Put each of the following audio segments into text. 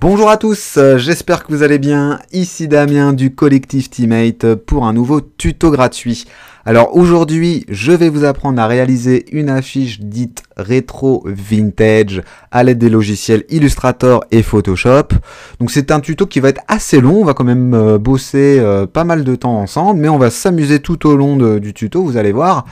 Bonjour à tous, euh, j'espère que vous allez bien. Ici Damien du collectif Teammate pour un nouveau tuto gratuit. Alors aujourd'hui, je vais vous apprendre à réaliser une affiche dite rétro vintage à l'aide des logiciels Illustrator et Photoshop. Donc c'est un tuto qui va être assez long, on va quand même euh, bosser euh, pas mal de temps ensemble, mais on va s'amuser tout au long du tuto, vous allez voir.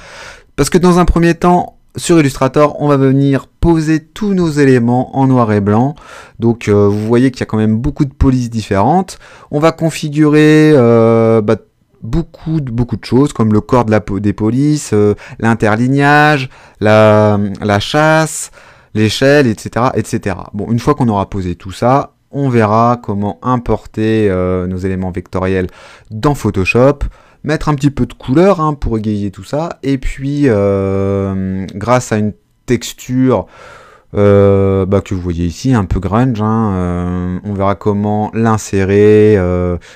Parce que dans un premier temps, sur Illustrator, on va venir poser tous nos éléments en noir et blanc. Donc euh, vous voyez qu'il y a quand même beaucoup de polices différentes. On va configurer euh, bah, beaucoup, de choses, comme le corps de la, des polices, euh, l'interlignage, la, chasse, l'échelle, etc., etc. Bon, une fois qu'on aura posé tout ça, on verra comment importer nos éléments vectoriels dans Photoshop mettre un petit peu de couleur hein, pour égayer tout ça. Et puis, euh, grâce à une texture euh, bah, que vous voyez ici, un peu grunge, hein, euh, on verra comment l'insérer,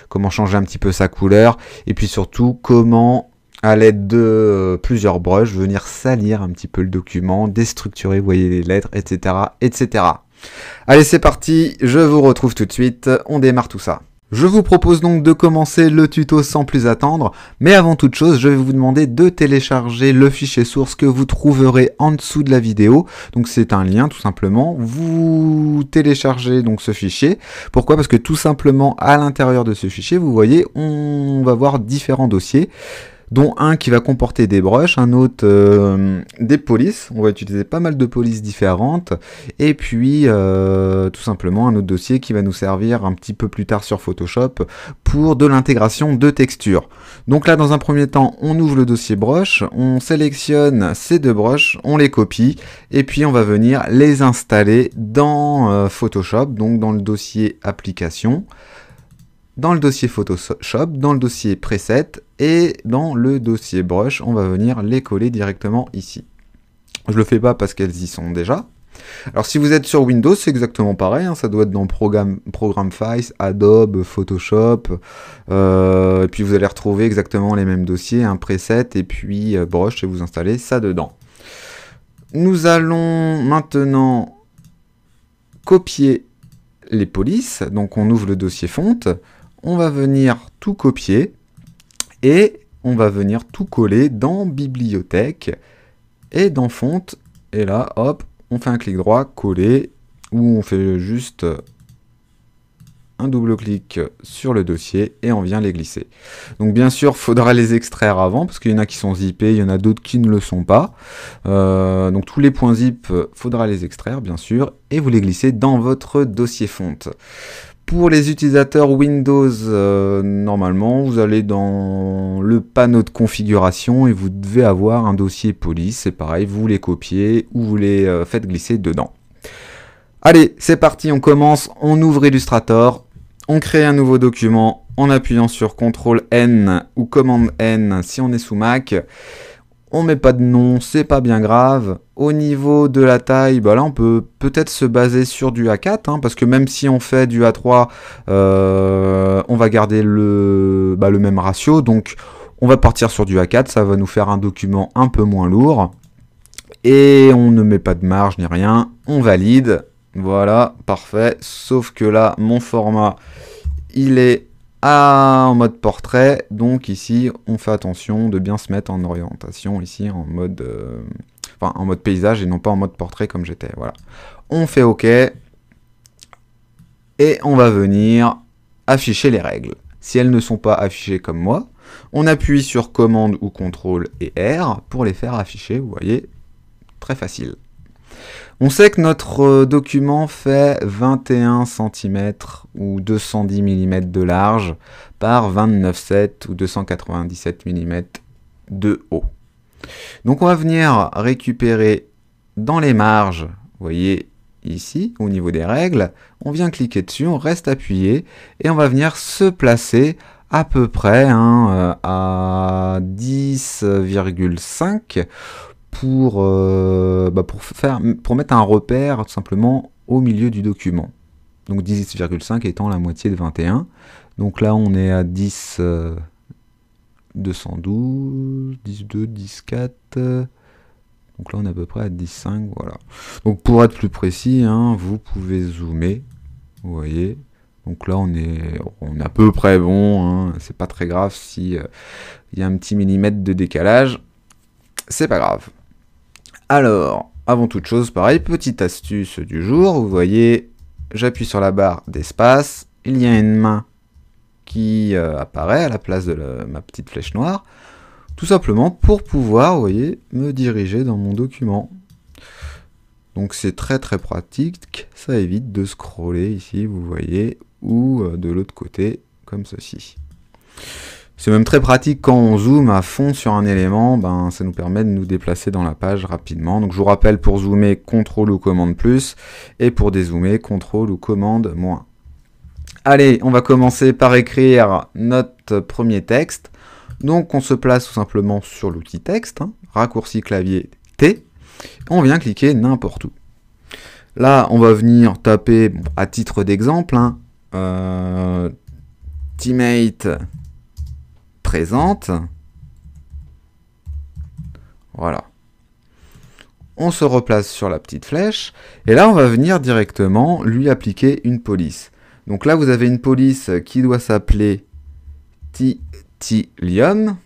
comment changer un petit peu sa couleur. Et puis surtout, comment à l'aide de plusieurs brushes, venir salir un petit peu le document, déstructurer, vous voyez les lettres, etc. etc. Allez, c'est parti, je vous retrouve tout de suite, on démarre tout ça. Je vous propose donc de commencer le tuto sans plus attendre, mais avant toute chose, je vais vous demander de télécharger le fichier source que vous trouverez en dessous de la vidéo. Donc c'est un lien tout simplement, vous téléchargez donc ce fichier. Pourquoi Parce que tout simplement à l'intérieur de ce fichier, vous voyez, on va voir différents dossiers dont un qui va comporter des brushes, un autre euh, des polices, on va utiliser pas mal de polices différentes, et puis euh, tout simplement un autre dossier qui va nous servir un petit peu plus tard sur Photoshop pour de l'intégration de textures. Donc là dans un premier temps on ouvre le dossier brush, on sélectionne ces deux brushes, on les copie, et puis on va venir les installer dans euh, Photoshop, donc dans le dossier application dans le dossier Photoshop, dans le dossier Preset et dans le dossier Brush, on va venir les coller directement ici. Je le fais pas parce qu'elles y sont déjà. Alors si vous êtes sur Windows, c'est exactement pareil, hein. ça doit être dans Programme, Programme Files, Adobe, Photoshop, euh, et puis vous allez retrouver exactement les mêmes dossiers, un preset et puis euh, Brush, et vous installez ça dedans. Nous allons maintenant copier les polices, donc on ouvre le dossier fonte, on va venir tout copier et on va venir tout coller dans bibliothèque et dans fonte. Et là, hop, on fait un clic droit, coller, ou on fait juste un double clic sur le dossier et on vient les glisser. Donc bien sûr, faudra les extraire avant parce qu'il y en a qui sont zippés, il y en a d'autres qui ne le sont pas. Euh, donc tous les points zip, faudra les extraire bien sûr et vous les glissez dans votre dossier fonte pour les utilisateurs Windows, euh, normalement, vous allez dans le panneau de configuration et vous devez avoir un dossier police. C'est pareil, vous les copiez ou vous les euh, faites glisser dedans. Allez, c'est parti, on commence. On ouvre Illustrator. On crée un nouveau document en appuyant sur CTRL N ou commande N si on est sous Mac on met pas de nom, c'est pas bien grave. Au niveau de la taille, bah là on peut peut-être se baser sur du A4, hein, parce que même si on fait du A3, euh, on va garder le, bah, le même ratio, donc on va partir sur du A4, ça va nous faire un document un peu moins lourd. Et on ne met pas de marge ni rien, on valide, voilà, parfait, sauf que là mon format il est ah, en mode portrait. Donc ici, on fait attention de bien se mettre en orientation ici en mode, euh, enfin, en mode paysage et non pas en mode portrait comme j'étais. Voilà. On fait OK. Et on va venir afficher les règles. Si elles ne sont pas affichées comme moi, on appuie sur commande ou contrôle et R pour les faire afficher, vous voyez, très facile. On sait que notre euh, document fait 21 cm ou 210 mm de large par 29,7 ou 297 mm de haut. Donc on va venir récupérer dans les marges, vous voyez ici, au niveau des règles, on vient cliquer dessus, on reste appuyé, et on va venir se placer à peu près hein, euh, à 10,5 pour, euh, bah, pour, faire, pour mettre un repère tout simplement au milieu du document. Donc 18,5 étant la moitié de 21. Donc là on est à 10, 10,2, 212, donc là on est à peu près à 10,5, voilà. Donc pour être plus précis, hein, vous pouvez zoomer, vous voyez. Donc là on est, on à peu près bon, hein. c'est pas très grave si euh, il y a un petit millimètre de décalage. C'est pas grave. Alors, avant toute chose, pareil, petite astuce du jour, vous voyez, j'appuie sur la barre d'espace, il y a une main qui euh, apparaît à la place de ma petite flèche noire, tout simplement pour pouvoir, vous voyez, me diriger dans mon document. Donc c'est très très pratique, ça évite de scroller ici, vous voyez, ou euh, de l'autre côté, comme ceci. C'est même très pratique quand on zoome à fond sur un élément, ben, ça nous permet de nous déplacer dans la page rapidement. Donc je vous rappelle pour zoomer CTRL ou commande plus et pour dézoomer CTRL ou commande moins. Allez, on va commencer par écrire notre premier texte. Donc on se place tout simplement sur l'outil texte, hein, raccourci clavier T, on vient cliquer n'importe où. Là, on va venir taper, à titre d'exemple, hein, euh, teammate présente. Voilà. On se replace sur la petite flèche, et là on va venir directement lui appliquer une police. Donc là vous avez une police qui doit s'appeler Titilion,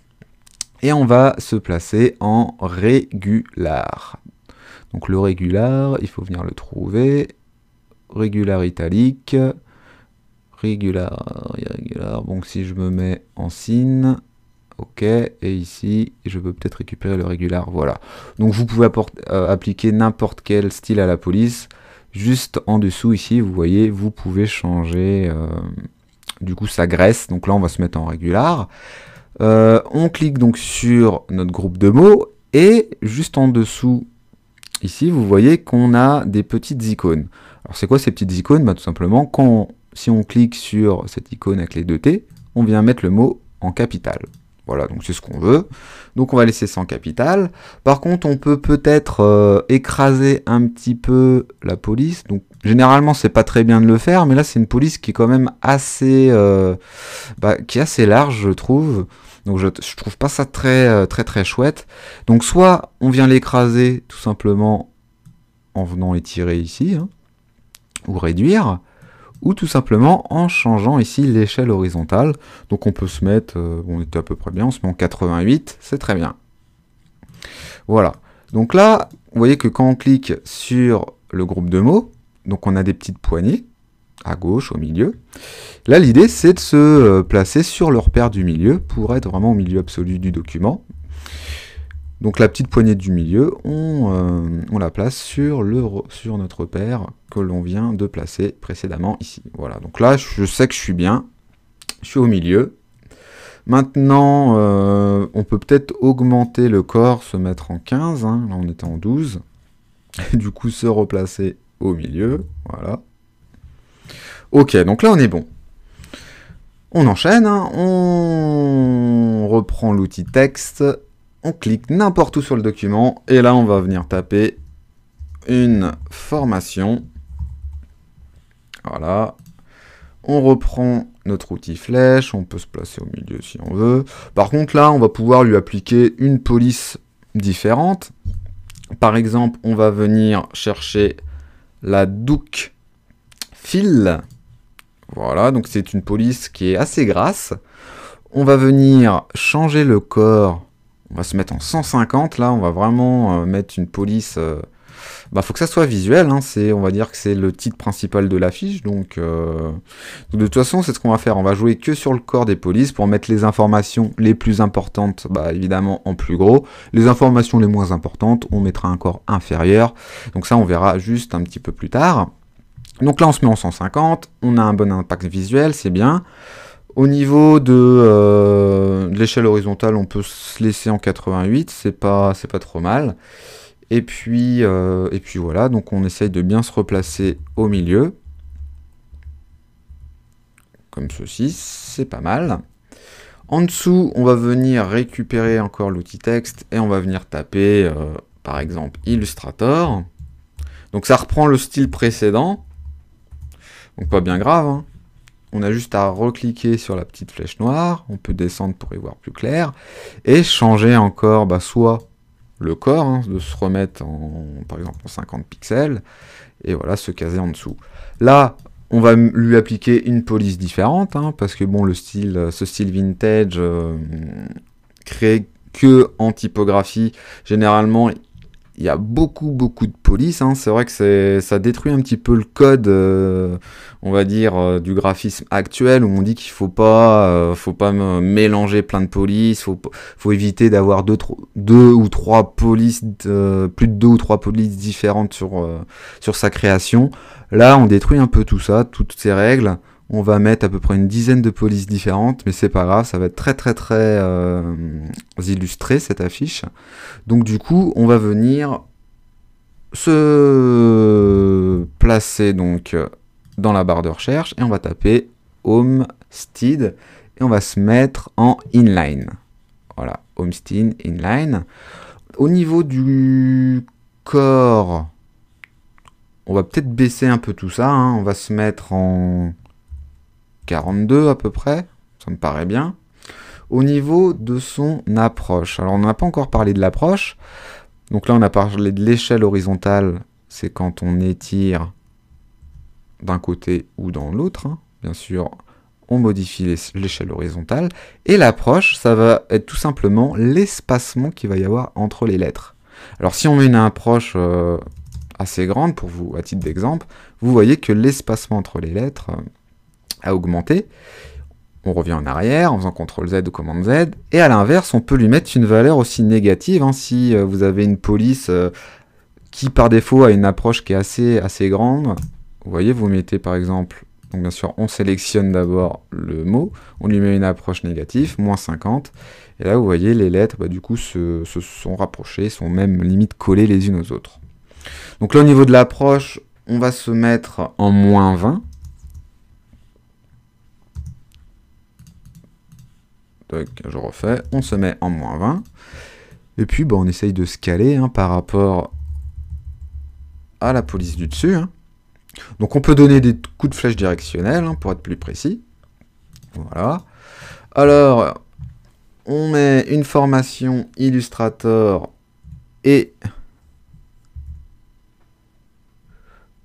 et on va se placer en régular. Donc le régular, il faut venir le trouver. Régular italique, Régular, regular. Donc si je me mets en signe, OK, et ici, je peux peut-être récupérer le régular, voilà. Donc vous pouvez euh, appliquer n'importe quel style à la police. Juste en dessous ici, vous voyez, vous pouvez changer, euh, du coup ça graisse, donc là on va se mettre en régular. Euh, on clique donc sur notre groupe de mots, et juste en dessous, ici, vous voyez qu'on a des petites icônes. Alors c'est quoi ces petites icônes bah, Tout simplement, quand si on clique sur cette icône avec les deux T, on vient mettre le mot en capital. Voilà, donc c'est ce qu'on veut. Donc on va laisser sans en capital. Par contre, on peut peut-être euh, écraser un petit peu la police. Donc généralement, c'est pas très bien de le faire, mais là c'est une police qui est quand même assez, euh, bah, qui est assez large, je trouve. Donc je, je trouve pas ça très euh, très très chouette. Donc soit on vient l'écraser tout simplement en venant étirer ici, hein, ou réduire ou tout simplement en changeant ici l'échelle horizontale. Donc on peut se mettre, euh, on était à peu près bien, on se met en 88, c'est très bien. Voilà. Donc là, vous voyez que quand on clique sur le groupe de mots, donc on a des petites poignées, à gauche, au milieu. Là, l'idée, c'est de se euh, placer sur le repère du milieu pour être vraiment au milieu absolu du document. Donc la petite poignée du milieu, on, euh, la place sur, sur notre paire que l'on vient de placer précédemment ici. Voilà, donc là je sais que je suis bien, je suis au milieu. Maintenant, euh, on peut peut-être augmenter le corps, se mettre en 15, hein. là on était en 12. Et du coup se replacer au milieu, voilà. Ok, donc là on est bon. On enchaîne, hein. on reprend l'outil texte, on clique n'importe où sur le document, et là on va venir taper une formation. Voilà. On reprend notre outil flèche, on peut se placer au milieu si on veut. Par contre là, on va pouvoir lui appliquer une police différente. Par exemple, on va venir chercher la Duke fil. Voilà, donc c'est une police qui est assez grasse. On va venir changer le corps on va se mettre en 150 là, on va vraiment euh, mettre une police. Il euh, bah, faut que ça soit visuel, hein, c'est, on va dire que c'est le titre principal de l'affiche, donc, euh, donc, de toute façon c'est ce qu'on va faire, on va jouer que sur le corps des polices pour mettre les informations les plus importantes, bah évidemment en plus gros, les informations les moins importantes, on mettra un corps inférieur, donc ça on verra juste un petit peu plus tard. Donc là on se met en 150, on a un bon impact visuel, c'est bien. Au niveau euh, de, l'échelle horizontale, on peut se laisser en 88, c'est pas, c'est pas trop mal. Et puis, euh, et puis voilà, donc on essaye de bien se replacer au milieu. Comme ceci, c'est pas mal. En dessous, on va venir récupérer encore l'outil texte et on va venir taper, euh, par exemple, Illustrator. Donc ça reprend le style précédent. Donc pas bien grave, hein. On a juste à recliquer sur la petite flèche noire, on peut descendre pour y voir plus clair, et changer encore bah, soit le corps, hein, de se remettre en, par exemple en 50 pixels, et voilà, se caser en dessous. Là, on va lui appliquer une police différente, hein, parce que bon, le style, euh, ce style vintage euh, crée que en typographie, généralement il y a beaucoup, beaucoup de polices, hein. C'est vrai que ça détruit un petit peu le code, euh, on va dire, euh, du graphisme actuel où on dit qu'il faut pas, euh, faut pas mélanger plein de polices, faut, faut éviter d'avoir deux, deux, ou trois polices, plus de deux ou trois polices différentes sur, sur sa création. Là, on détruit un peu tout ça, toutes ces règles on va mettre à peu près une dizaine de polices différentes, mais c'est pas grave, ça va être très très très euh, illustré cette affiche. Donc du coup, on va venir se placer donc dans la barre de recherche et on va taper Homestead et on va se mettre en inline. Voilà, Homestead inline. Au niveau du corps, on va peut-être baisser un peu tout ça, hein. on va se mettre en 42 à peu près, ça me paraît bien. Au niveau de son approche, alors on n'a pas encore parlé de l'approche, donc là on a parlé de l'échelle horizontale, c'est quand on étire d'un côté ou dans l'autre, hein. bien sûr on modifie l'échelle horizontale, et l'approche, ça va être tout simplement l'espacement qu'il va y avoir entre les lettres. Alors si on met une approche euh, assez grande, pour vous, à titre d'exemple, vous voyez que l'espacement entre les lettres, euh, augmenter. On revient en arrière en faisant CTRL Z ou commande Z. Et à l'inverse, on peut lui mettre une valeur aussi négative. Hein, si euh, vous avez une police euh, qui par défaut a une approche qui est assez, assez grande, vous voyez, vous mettez par exemple, donc bien sûr, on sélectionne d'abord le mot, on lui met une approche négative, moins 50, et là, vous voyez, les lettres, bah, du coup, se, se, sont rapprochées, sont même limite collées les unes aux autres. Donc là, au niveau de l'approche, on va se mettre en moins 20, je refais. On se met en moins 20. Et puis, bah, on essaye de se caler hein, par rapport à la police du dessus. Hein. Donc on peut donner des coups de flèche directionnels hein, pour être plus précis. Voilà. Alors, on met une formation Illustrator et...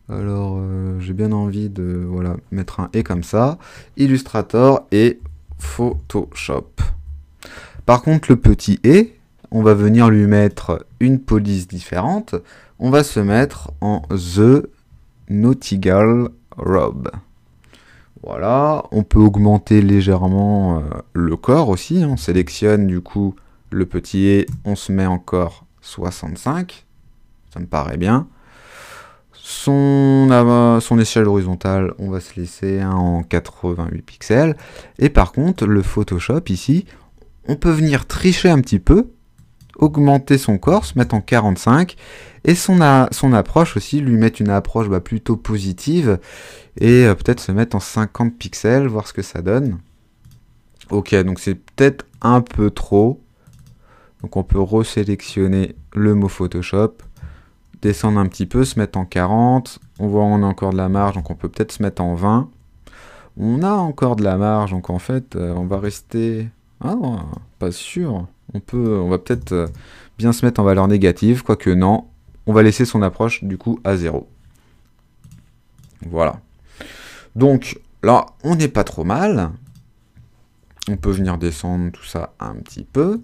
Alors, euh, j'ai bien envie de voilà, mettre un « et » comme ça. Illustrator et Photoshop. Par contre, le petit « et », on va venir lui mettre une police différente. On va se mettre en The Nautical Rob, Voilà, on peut augmenter légèrement euh, le corps aussi. Hein. On sélectionne du coup le petit « et », on se met encore 65. Ça me paraît bien. Son, échelle horizontale, on va se laisser en 88 pixels. Et par contre, le Photoshop ici, on peut venir tricher un petit peu, augmenter son corps, se mettre en 45, et son, approche aussi, lui mettre une approche bah, plutôt positive, et euh, peut-être se mettre en 50 pixels, voir ce que ça donne. Ok, donc c'est peut-être un peu trop. Donc on peut resélectionner le mot Photoshop, descendre un petit peu, se mettre en 40. On voit qu'on a encore de la marge, donc on peut peut-être se mettre en 20. On a encore de la marge, donc en fait, euh, on va rester... Ah, pas sûr. On, peut, on va peut-être euh, bien se mettre en valeur négative, quoique non. On va laisser son approche, du coup, à 0. Voilà. Donc, là, on n'est pas trop mal. On peut venir descendre tout ça un petit peu.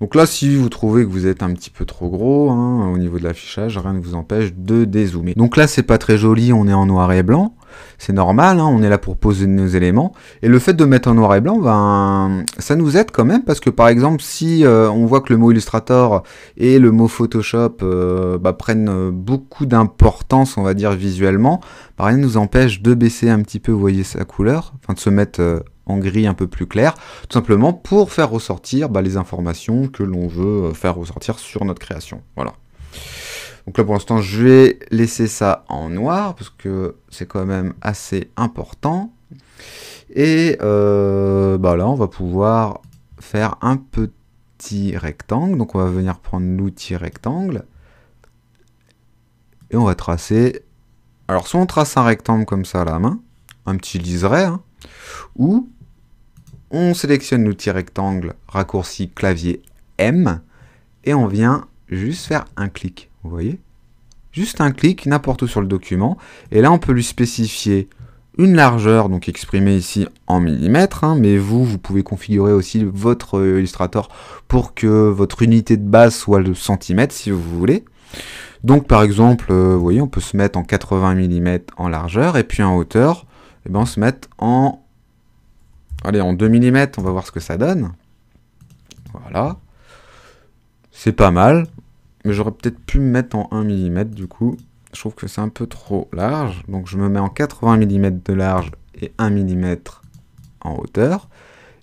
Donc là, si vous trouvez que vous êtes un petit peu trop gros hein, au niveau de l'affichage, rien ne vous empêche de dézoomer. Donc là, c'est pas très joli, on est en noir et blanc c'est normal, hein, on est là pour poser nos éléments. Et le fait de mettre en noir et blanc, ben, ça nous aide quand même, parce que par exemple, si euh, on voit que le mot Illustrator et le mot Photoshop euh, ben, prennent euh, beaucoup d'importance, on va dire, visuellement, ben, rien ne nous empêche de baisser un petit peu, vous voyez, sa couleur, enfin de se mettre... en gris un peu plus clair, tout simplement pour faire ressortir les informations que l'on veut faire ressortir sur notre création. Voilà. Donc là pour l'instant je vais laisser ça en noir parce que c'est quand même assez important. Et euh, bah là on va pouvoir faire un petit rectangle. Donc on va venir prendre l'outil rectangle. Et on va tracer. Alors soit on trace un rectangle comme ça à la main, un petit liseré, hein, ou on sélectionne l'outil rectangle, raccourci clavier M, et on vient juste faire un clic. Vous voyez Juste un clic n'importe où sur le document. Et là, on peut lui spécifier une largeur, donc exprimée ici en millimètres, hein, mais vous, vous pouvez configurer aussi votre euh, Illustrator pour que votre unité de base soit le centimètre, si vous voulez. Donc par exemple, euh, vous voyez, on peut se mettre en 80 mm en largeur, et puis en hauteur, et eh ben, on se met en... Allez, en 2 mm, on va voir ce que ça donne. Voilà. C'est pas mal. Mais j'aurais peut-être pu me mettre en 1 mm du coup. Je trouve que c'est un peu trop large. Donc je me mets en 80 mm de large et 1 mm en hauteur.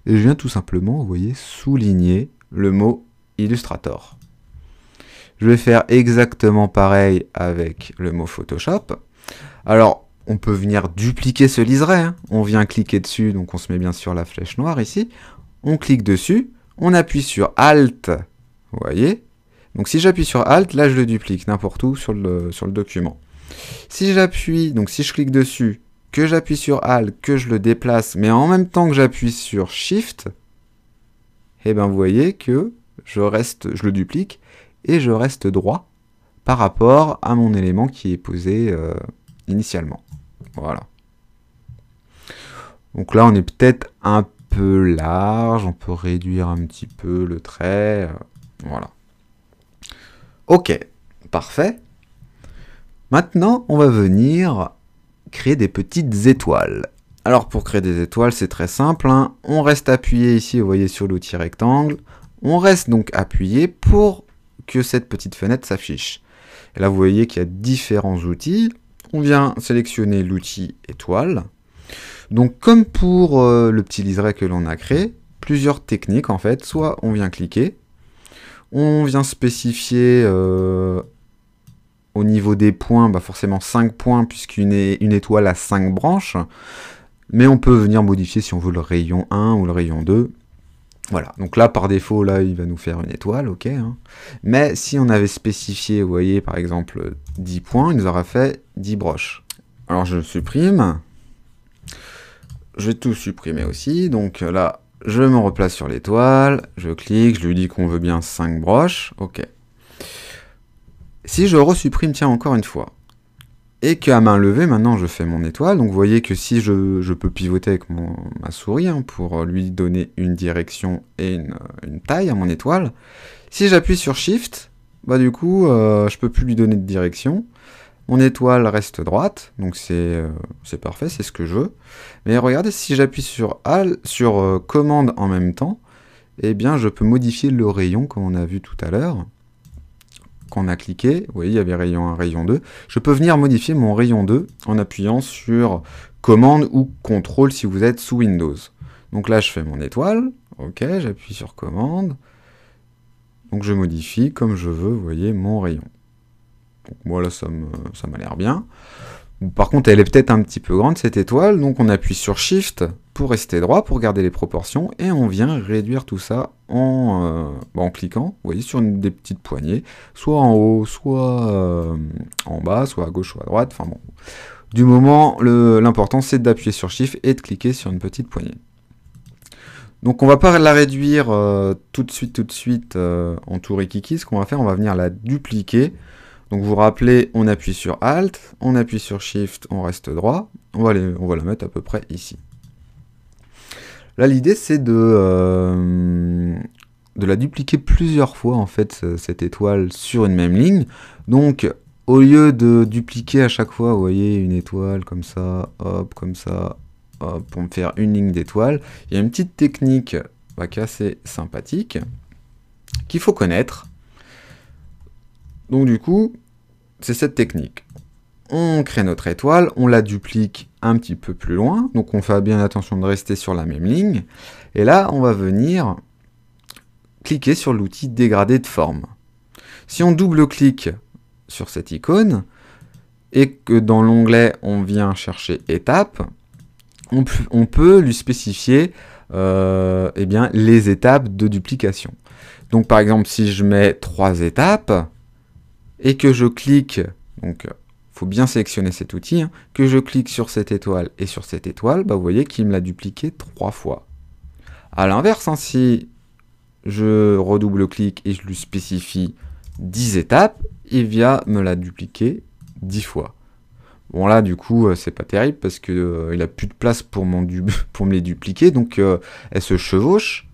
Et je viens tout simplement, vous voyez, souligner le mot Illustrator. Je vais faire exactement pareil avec le mot Photoshop. Alors, on peut venir dupliquer ce liseré. Hein. On vient cliquer dessus, donc on se met bien sur la flèche noire ici. On clique dessus, on appuie sur Alt, vous voyez, donc si j'appuie sur Alt, là je le duplique n'importe où sur le, sur le document. Si j'appuie, donc si je clique dessus, que j'appuie sur Alt, que je le déplace, mais en même temps que j'appuie sur Shift, eh bien vous voyez que je reste, je le duplique et je reste droit par rapport à mon élément qui est posé euh, initialement. Voilà. Donc là, on est peut-être un peu large, on peut réduire un petit peu le trait, euh, voilà. Ok, parfait. Maintenant, on va venir créer des petites étoiles. Alors pour créer des étoiles, c'est très simple. Hein. On reste appuyé ici, vous voyez, sur l'outil rectangle. On reste donc appuyé pour que cette petite fenêtre s'affiche. Et là, vous voyez qu'il y a différents outils. On vient sélectionner l'outil étoile. Donc comme pour euh, le petit liseré que l'on a créé, plusieurs techniques en fait. Soit on vient cliquer, on vient spécifier euh, au niveau des points, bah forcément 5 points, puisqu'une une étoile a 5 branches. Mais on peut venir modifier si on veut le rayon 1 ou le rayon 2. Voilà, donc là par défaut, là il va nous faire une étoile, ok. Hein. Mais si on avait spécifié, vous voyez, par exemple 10 points, il nous aura fait 10 broches. Alors je supprime. Je vais tout supprimer aussi, donc là je me replace sur l'étoile, je clique, je lui dis qu'on veut bien 5 broches, ok. Si je resupprime, tiens, encore une fois, et qu'à main levée, maintenant je fais mon étoile, donc vous voyez que si je, je peux pivoter avec ma souris hein, pour lui donner une direction et une, taille à mon étoile, si j'appuie sur Shift, bah du coup, je euh, je peux plus lui donner de direction, mon étoile reste droite, donc euh, c'est parfait, c'est ce que je veux. Mais regardez, si j'appuie sur, Al, sur euh, commande en même temps, eh bien je peux modifier le rayon comme on a vu tout à l'heure. qu'on a cliqué, vous voyez, il y avait rayon 1, rayon 2. Je peux venir modifier mon rayon 2 en appuyant sur commande ou contrôle si vous êtes sous Windows. Donc là, je fais mon étoile. OK, j'appuie sur commande. Donc je modifie comme je veux, vous voyez, mon rayon moi là ça m'a l'air bien. Par contre, elle est peut-être un petit peu grande cette étoile, donc on appuie sur Shift pour rester droit, pour garder les proportions, et on vient réduire tout ça en, euh, bah, cliquant, voyez, sur des petites poignées, soit en haut, soit euh, en bas, soit à gauche ou à droite, bon. Du moment, l'important c'est d'appuyer sur Shift et de cliquer sur une petite poignée. Donc on va pas la réduire euh, tout de suite, tout de suite en tout ce qu'on va faire, on va venir la dupliquer, donc vous vous rappelez, on appuie sur Alt, on appuie sur Shift, on reste droit. On va, on la mettre à peu près ici. Là, l'idée, c'est de, euh, de la dupliquer plusieurs fois, en fait, cette étoile sur une même ligne. Donc, au lieu de dupliquer à chaque fois, vous voyez, une étoile comme ça, hop, comme ça, hop, pour me faire une ligne d'étoiles, il y a une petite technique bah, qui est assez sympathique, qu'il faut connaître. Donc du coup, c'est cette technique. On crée notre étoile, on la duplique un petit peu plus loin, donc on fait bien attention de rester sur la même ligne. Et là, on va venir cliquer sur l'outil dégradé de forme. Si on double-clique sur cette icône, et que dans l'onglet on vient chercher étape, on, peut lui spécifier euh, eh bien, les étapes de duplication. Donc par exemple si je mets trois étapes, et que je clique, donc faut bien sélectionner cet outil, hein, que je clique sur cette étoile et sur cette étoile, bah, vous voyez qu'il me l'a dupliqué trois fois. A l'inverse, hein, si je redouble-clique et je lui spécifie 10 étapes, il vient me la dupliquer 10 fois. Bon là du coup euh, c'est pas terrible parce que euh, a plus de place pour, pour me les dupliquer donc euh, elle se chevauche.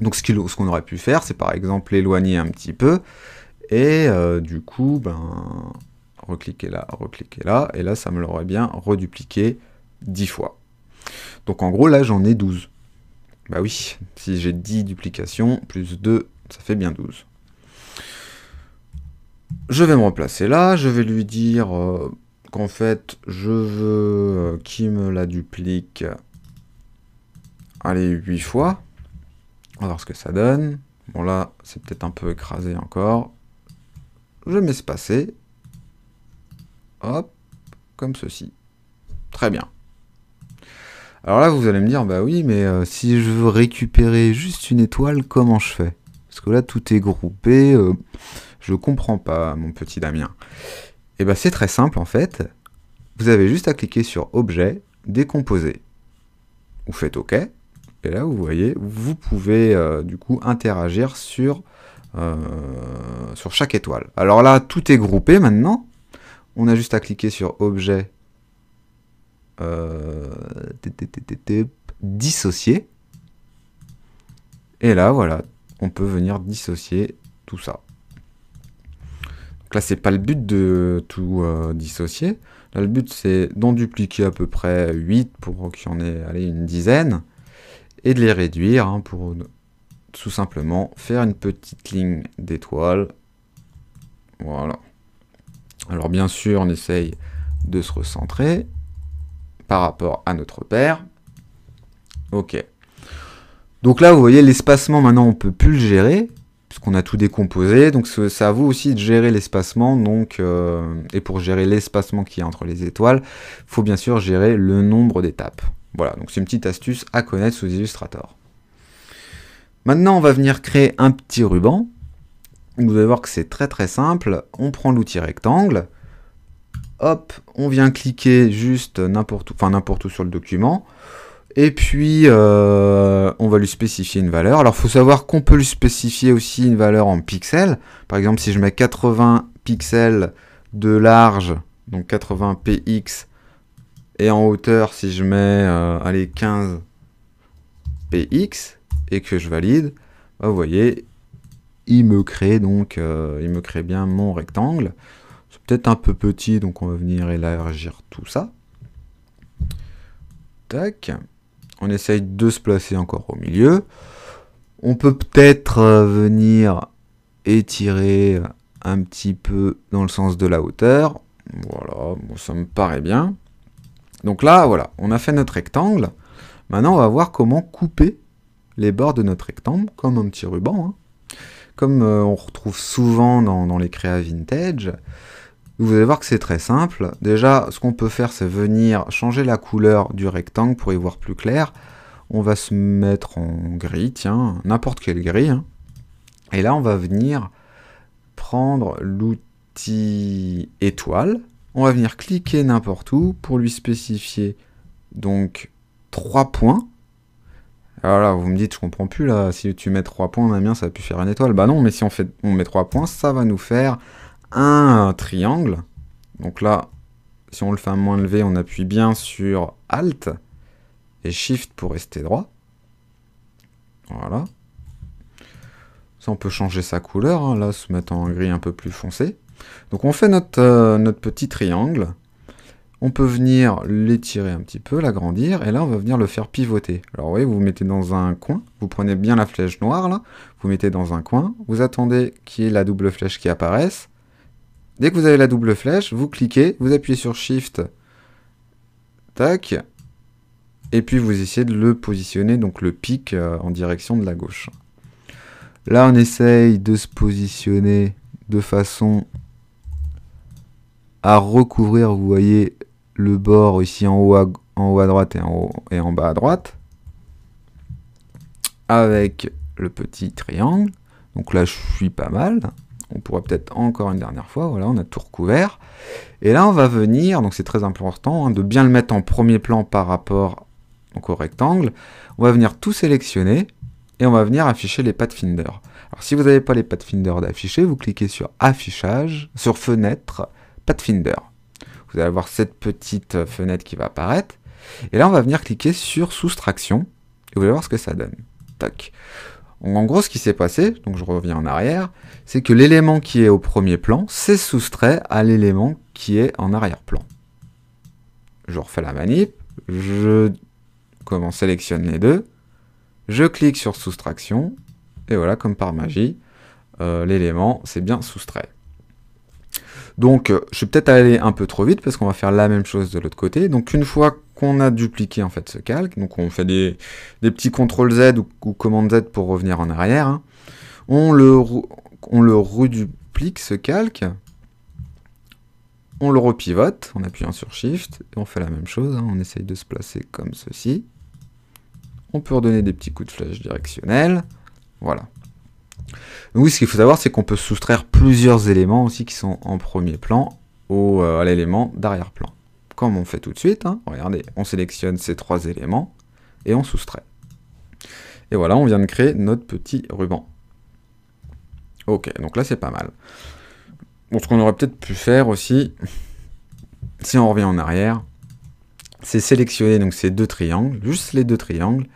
Donc ce qu'on aurait pu faire c'est par exemple l'éloigner un petit peu et euh, du coup, ben, recliquer là, recliquer là, et là, ça me l'aurait bien redupliqué 10 fois. Donc en gros, là, j'en ai 12. Bah oui, si j'ai 10 duplications, plus 2, ça fait bien 12. Je vais me replacer là, je vais lui dire euh, qu'en fait, je veux euh, qu'il me la duplique, allez, 8 fois. On va voir ce que ça donne. Bon là, c'est peut-être un peu écrasé encore je mets m'espacer, Hop, comme ceci. Très bien. Alors là, vous allez me dire, bah oui, mais euh, si je veux récupérer juste une étoile, comment je fais Parce que là, tout est groupé, je euh, je comprends pas, mon petit Damien. Et eh bah ben, c'est très simple en fait. Vous avez juste à cliquer sur Objet, Décomposer. Vous faites OK. Et là, vous voyez, vous pouvez euh, du coup interagir sur euh, sur chaque étoile. Alors là, tout est groupé maintenant. On a juste à cliquer sur objet euh, dissocier. Et là, voilà, on peut venir dissocier tout ça. Donc là, c'est pas le but de tout euh, dissocier. Là, le but, c'est d'en dupliquer à peu près 8 pour qu'il y en ait une dizaine. Et de les réduire hein, pour tout simplement faire une petite ligne d'étoiles. Voilà. Alors bien sûr, on essaye de se recentrer par rapport à notre paire. Ok. Donc là, vous voyez, l'espacement, maintenant, on ne peut plus le gérer, puisqu'on a tout décomposé. Donc ça à vous aussi de gérer l'espacement. Euh, et pour gérer l'espacement qui est entre les étoiles, il faut bien sûr gérer le nombre d'étapes. Voilà, donc c'est une petite astuce à connaître sous Illustrator. Maintenant, on va venir créer un petit ruban. Vous allez voir que c'est très très simple. On prend l'outil rectangle. Hop, on vient cliquer juste n'importe où, enfin n'importe où sur le document. Et puis, euh, on va lui spécifier une valeur. Alors, il faut savoir qu'on peut lui spécifier aussi une valeur en pixels. Par exemple, si je mets 80 pixels de large, donc 80 px, et en hauteur, si je mets, 15 euh, px, et que je valide, bah, vous voyez, il me crée donc, euh, il me crée bien mon rectangle. C'est peut-être un peu petit, donc on va venir élargir tout ça. Tac. On essaye de se placer encore au milieu. On peut peut-être euh, venir étirer un petit peu dans le sens de la hauteur. Voilà, ça me paraît bien. Donc là, voilà, on a fait notre rectangle. Maintenant, on va voir comment couper les bords de notre rectangle comme un petit ruban. Hein. Comme euh, on retrouve souvent dans, les créas vintage, vous allez voir que c'est très simple. Déjà, ce qu'on peut faire, c'est venir changer la couleur du rectangle pour y voir plus clair. On va se mettre en gris, tiens, n'importe quel gris. Hein. Et là, on va venir prendre l'outil étoile. On va venir cliquer n'importe où pour lui spécifier donc trois points alors ah là, vous me dites, je comprends plus là, si tu mets 3 points en bien, ça a pu faire une étoile. Bah non, mais si on, fait, on met 3 points, ça va nous faire un triangle. Donc là, si on le fait à moins levé, on appuie bien sur Alt et Shift pour rester droit. Voilà. Ça, on peut changer sa couleur, hein, là, se mettre en gris un peu plus foncé. Donc on fait notre, euh, notre petit triangle on peut venir l'étirer un petit peu, l'agrandir, et là on va venir le faire pivoter. Alors vous voyez, vous, vous mettez dans un coin, vous prenez bien la flèche noire là, vous mettez dans un coin, vous attendez qu'il y ait la double flèche qui apparaisse. Dès que vous avez la double flèche, vous cliquez, vous appuyez sur Shift, tac, et puis vous essayez de le positionner, donc le pic euh, en direction de la gauche. Là on essaye de se positionner de façon à recouvrir, vous voyez, le bord ici en haut à, en haut à droite et en, en bas à droite avec le petit triangle. Donc là, je suis pas mal. On pourrait peut-être encore une dernière fois. Voilà, on a tout recouvert. Et là, on va venir, donc c'est très important, hein, de bien le mettre en premier plan par rapport au rectangle. On va venir tout sélectionner et on va venir afficher les Pathfinder. Alors si vous n'avez pas les Pathfinder d'afficher, vous cliquez sur Affichage, sur Fenêtre, Pathfinder vous allez avoir cette petite euh, fenêtre qui va apparaître. Et là, on va venir cliquer sur soustraction, et vous allez voir ce que ça donne. Tac. En gros, ce qui s'est passé, donc je reviens en arrière, c'est que l'élément qui est au premier plan s'est soustrait à l'élément qui est en arrière-plan. Je refais la manip, je commence sélectionne les deux, je clique sur soustraction, et voilà, comme par magie, euh, l'élément s'est bien soustrait. Donc euh, je suis peut-être aller un peu trop vite parce qu'on va faire la même chose de l'autre côté. Donc une fois qu'on a dupliqué en fait ce calque, donc on fait des, petits CTRL Z ou, cmd commande Z pour revenir en arrière, hein, on, le, on le reduplique ce calque, on le repivote en appuyant sur Shift, et on fait la même chose, hein. on essaye de se placer comme ceci. On peut redonner des petits coups de flèche directionnelle, voilà. Donc ce qu'il faut savoir, c'est qu'on peut soustraire plusieurs éléments aussi qui sont en premier plan au, euh, à l'élément d'arrière-plan. Comme on fait tout de suite, hein. regardez, on sélectionne ces trois éléments et on soustrait. Et voilà, on vient de créer notre petit ruban. Ok, donc là c'est pas mal. ce qu'on aurait peut-être pu faire aussi, si on revient en arrière, c'est sélectionner donc ces deux triangles, juste les deux triangles,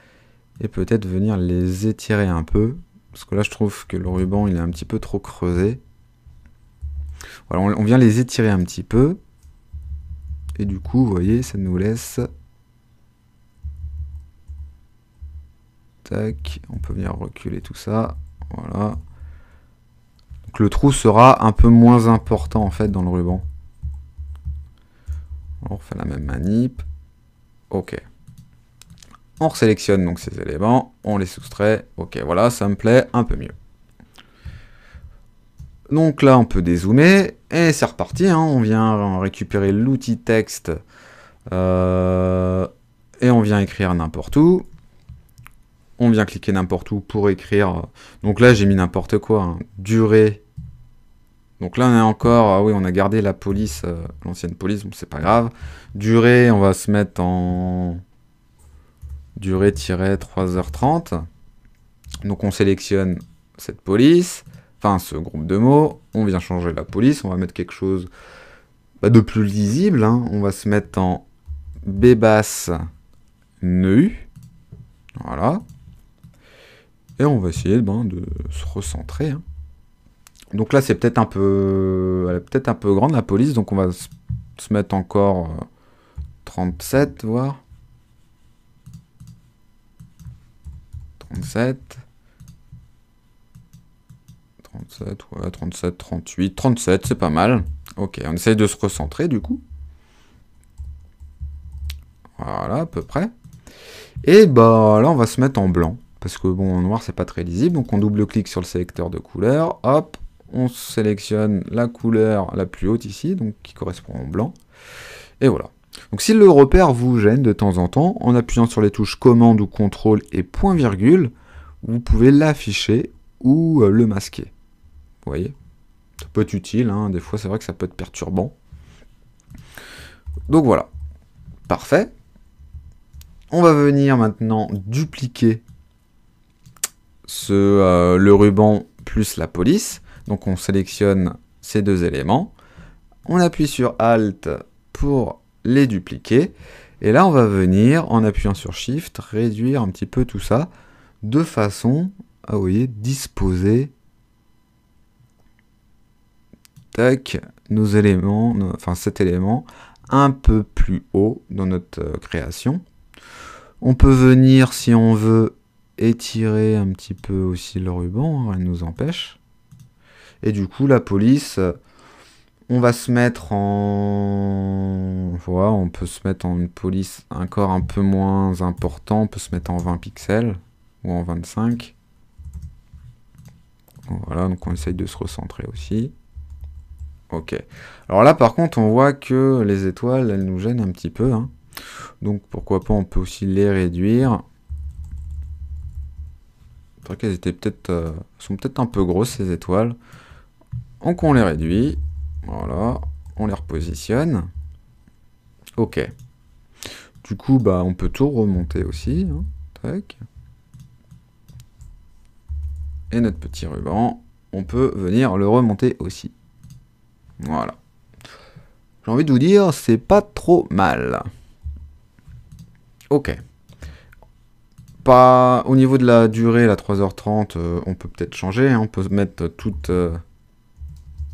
et peut-être venir les étirer un peu parce que là, je trouve que le ruban, il est un petit peu trop creusé. Voilà, on, vient les étirer un petit peu. Et du coup, vous voyez, ça nous laisse... Tac, on peut venir reculer tout ça. Voilà. Donc le trou sera un peu moins important en fait dans le ruban. On refait la même manip. Ok on sélectionne donc ces éléments, on les soustrait, ok voilà, ça me plaît un peu mieux. Donc là on peut dézoomer, et c'est reparti, hein. on vient récupérer l'outil texte, euh, et on vient écrire n'importe où. On vient cliquer n'importe où pour écrire, donc là j'ai mis n'importe quoi, hein. durée. Donc là on est encore, ah oui on a gardé la police, euh, l'ancienne police, bon c'est pas grave. Durée, on va se mettre en durée-3h30. Donc on sélectionne cette police, enfin ce groupe de mots, on vient changer la police, on va mettre quelque chose bah, de plus lisible, hein. on va se mettre en B basse voilà, et on va essayer ben, de se recentrer. Hein. Donc là c'est peut-être un peu, peut-être un peu grande la police, donc on va se mettre encore 37 euh, voire. 37. 37, 37, 38, 37, c'est pas mal. Ok, on essaye de se recentrer du coup. Voilà, à peu près. Et bah là, on va se mettre en blanc. Parce que bon, en noir, c'est pas très lisible. Donc on double-clique sur le sélecteur de couleurs, Hop, on sélectionne la couleur la plus haute ici, donc qui correspond en blanc. Et voilà. Donc si le repère vous gêne de temps en temps, en appuyant sur les touches commande ou contrôle et point virgule, vous pouvez l'afficher ou euh, le masquer. Vous voyez Ça peut être utile, hein. des fois c'est vrai que ça peut être perturbant. Donc voilà, parfait. On va venir maintenant dupliquer ce, euh, le ruban plus la police. Donc on sélectionne ces deux éléments. On appuie sur Alt pour les dupliquer. Et là, on va venir, en appuyant sur Shift, réduire un petit peu tout ça de façon à, vous disposer tac, nos éléments, enfin cet élément, un peu plus haut dans notre euh, création. On peut venir, si on veut, étirer un petit peu aussi le ruban, elle hein, nous empêche. Et du coup, la police euh, on va se mettre en... Voilà, on peut se mettre en une police, un corps un peu moins important. On peut se mettre en 20 pixels ou en 25. Voilà, donc on essaye de se recentrer aussi. Ok. Alors là, par contre, on voit que les étoiles, elles nous gênent un petit peu. Hein. Donc pourquoi pas, on peut aussi les réduire. C'est qu'elles étaient peut-être... Euh, sont peut-être un peu grosses, ces étoiles. Donc on les réduit. Voilà, on les repositionne. Ok. Du coup, bah, on peut tout remonter aussi. Hein. Et notre petit ruban, on peut venir le remonter aussi. Voilà. J'ai envie de vous dire, c'est pas trop mal. Ok. Pas... Au niveau de la durée, la 3h30, euh, on peut peut-être changer. Hein. On peut mettre toute, euh,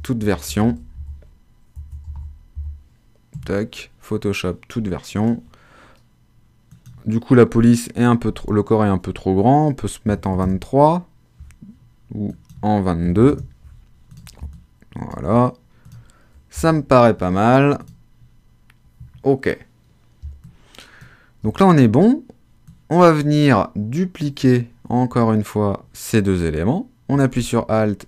toute version. Photoshop, toute version. Du coup, la police est un peu trop, le corps est un peu trop grand. On peut se mettre en 23 ou en 22. Voilà. Ça me paraît pas mal. Ok. Donc là, on est bon. On va venir dupliquer encore une fois ces deux éléments. On appuie sur Alt,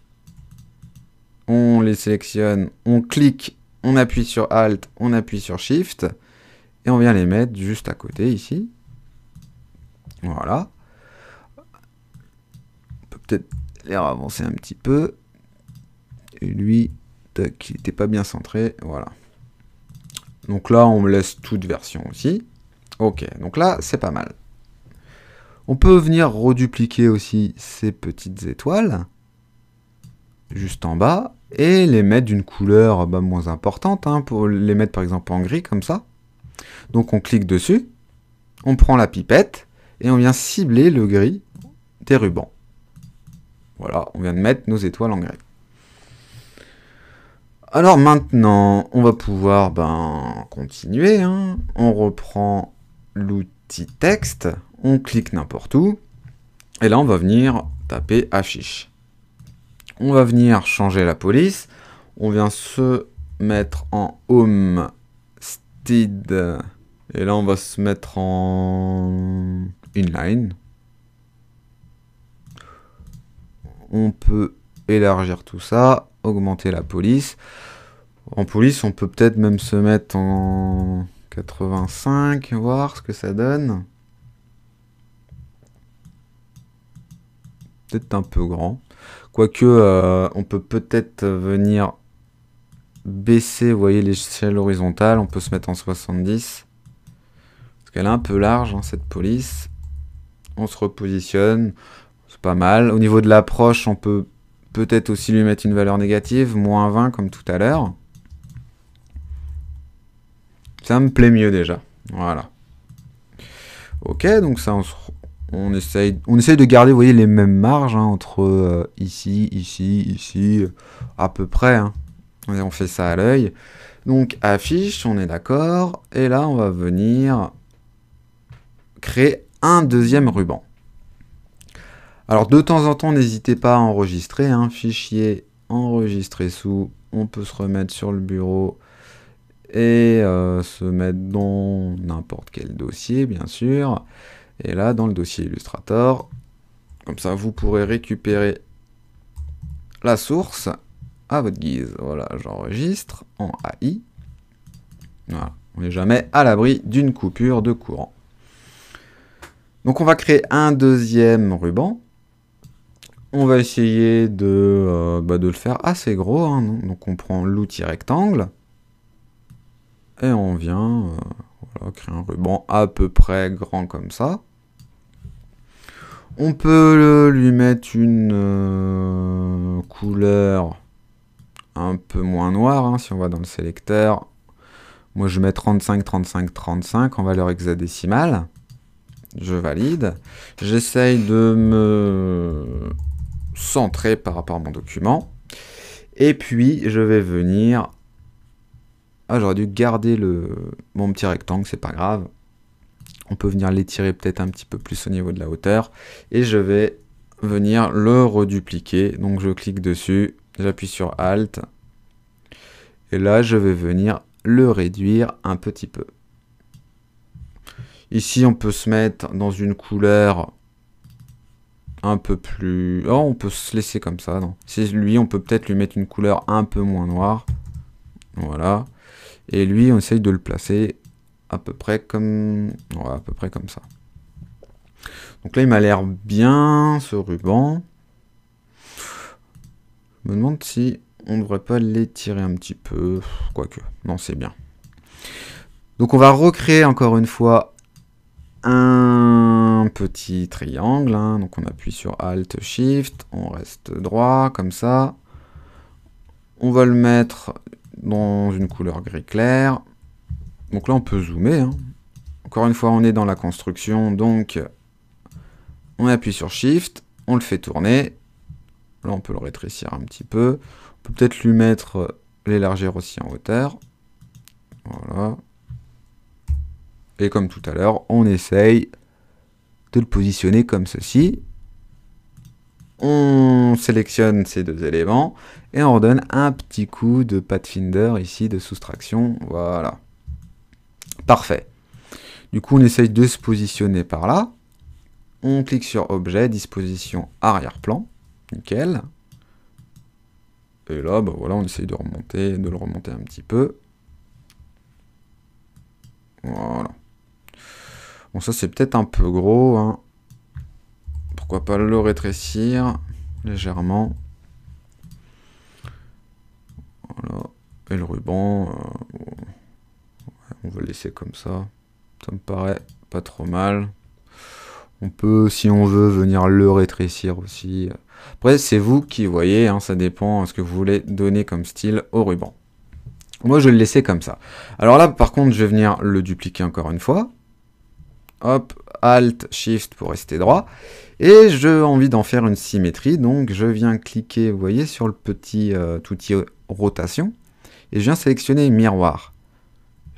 on les sélectionne, on clique on appuie sur Alt, on appuie sur Shift, et on vient les mettre juste à côté ici. Voilà. On peut peut-être les avancer un petit peu. Et lui, qui il n'était pas bien centré, voilà. Donc là, on me laisse toute version aussi. Ok, donc là, c'est pas mal. On peut venir redupliquer aussi ces petites étoiles, juste en bas, et les mettre d'une couleur bah, moins importante, hein, pour les mettre par exemple en gris comme ça. Donc on clique dessus, on prend la pipette et on vient cibler le gris des rubans. Voilà, on vient de mettre nos étoiles en gris. Alors maintenant, on va pouvoir ben, continuer. Hein. On reprend l'outil texte, on clique n'importe où, et là on va venir taper affiche on va venir changer la police. On vient se mettre en home steed. Et là, on va se mettre en inline. On peut élargir tout ça, augmenter la police. En police, on peut peut-être même se mettre en 85, voir ce que ça donne. Peut-être un peu grand. Quoique, euh, on peut peut-être venir baisser, vous voyez, l'échelle horizontale. On peut se mettre en 70. Parce qu'elle est un peu large, hein, cette police. On se repositionne. C'est pas mal. Au niveau de l'approche, on peut peut-être aussi lui mettre une valeur négative. Moins 20, comme tout à l'heure. Ça me plaît mieux déjà. Voilà. Ok, donc ça, on se on essaye, de garder, vous voyez, les mêmes marges hein, entre euh, ici, ici, ici, à peu près. Hein. on fait ça à l'œil. Donc affiche, on est d'accord. Et là, on va venir créer un deuxième ruban. Alors de temps en temps, n'hésitez pas à enregistrer. un hein. fichier enregistrer sous. On peut se remettre sur le bureau et euh, se mettre dans n'importe quel dossier, bien sûr. Et là, dans le dossier Illustrator, comme ça, vous pourrez récupérer la source à votre guise. Voilà, j'enregistre en AI. Voilà, on n'est jamais à l'abri d'une coupure de courant. Donc on va créer un deuxième ruban. On va essayer de, euh, bah, le faire assez gros. Hein, Donc on prend l'outil rectangle. Et on vient euh, créer un ruban à peu près grand comme ça. On peut lui mettre une euh, couleur un peu moins noire, hein, si on va dans le sélecteur. Moi, je mets 35, 35, 35 en valeur hexadécimale. Je valide. J'essaye de me centrer par rapport à mon document. Et puis, je vais venir... Ah, j'aurais dû garder le... mon petit rectangle, c'est pas grave on peut venir l'étirer peut-être un petit peu plus au niveau de la hauteur, et je vais venir le redupliquer, donc je clique dessus, j'appuie sur Alt, et là je vais venir le réduire un petit peu. Ici on peut se mettre dans une couleur un peu plus... Oh, on peut se laisser comme ça, lui, on peut peut-être lui mettre une couleur un peu moins noire. Voilà. Et lui, on essaye de le placer à peu près comme, à peu près comme ça. Donc là, il m'a l'air bien, ce ruban. Je me demande si on ne devrait pas l'étirer un petit peu, quoique, non, c'est bien. Donc on va recréer encore une fois un petit triangle. Hein. Donc on appuie sur Alt Shift, on reste droit comme ça. On va le mettre dans une couleur gris clair. Donc là, on peut zoomer. Hein. Encore une fois, on est dans la construction, donc on appuie sur Shift, on le fait tourner. Là, on peut le rétrécir un petit peu. On peut peut-être lui mettre euh, l'élargir aussi en hauteur. Voilà. Et comme tout à l'heure, on essaye de le positionner comme ceci. On sélectionne ces deux éléments et on redonne un petit coup de Pathfinder ici, de soustraction. Voilà. Parfait. Du coup, on essaye de se positionner par là. On clique sur Objet, disposition arrière-plan. Nickel. Et là, bah voilà, on essaye de remonter, de le remonter un petit peu. Voilà. Bon, ça, c'est peut-être un peu gros. Hein. Pourquoi pas le rétrécir légèrement. Voilà. Et le ruban... Euh, on va laisser comme ça. Ça me paraît pas trop mal. On peut, si on veut, venir le rétrécir aussi. Après, c'est vous qui voyez, hein, ça dépend ce que vous voulez donner comme style au ruban. Moi, je vais le laisser comme ça. Alors là, par contre, je vais venir le dupliquer encore une fois. Hop, Alt, Shift pour rester droit. Et j'ai envie d'en faire une symétrie, donc je viens cliquer, vous voyez, sur le petit euh, outil rotation. Et je viens sélectionner miroir.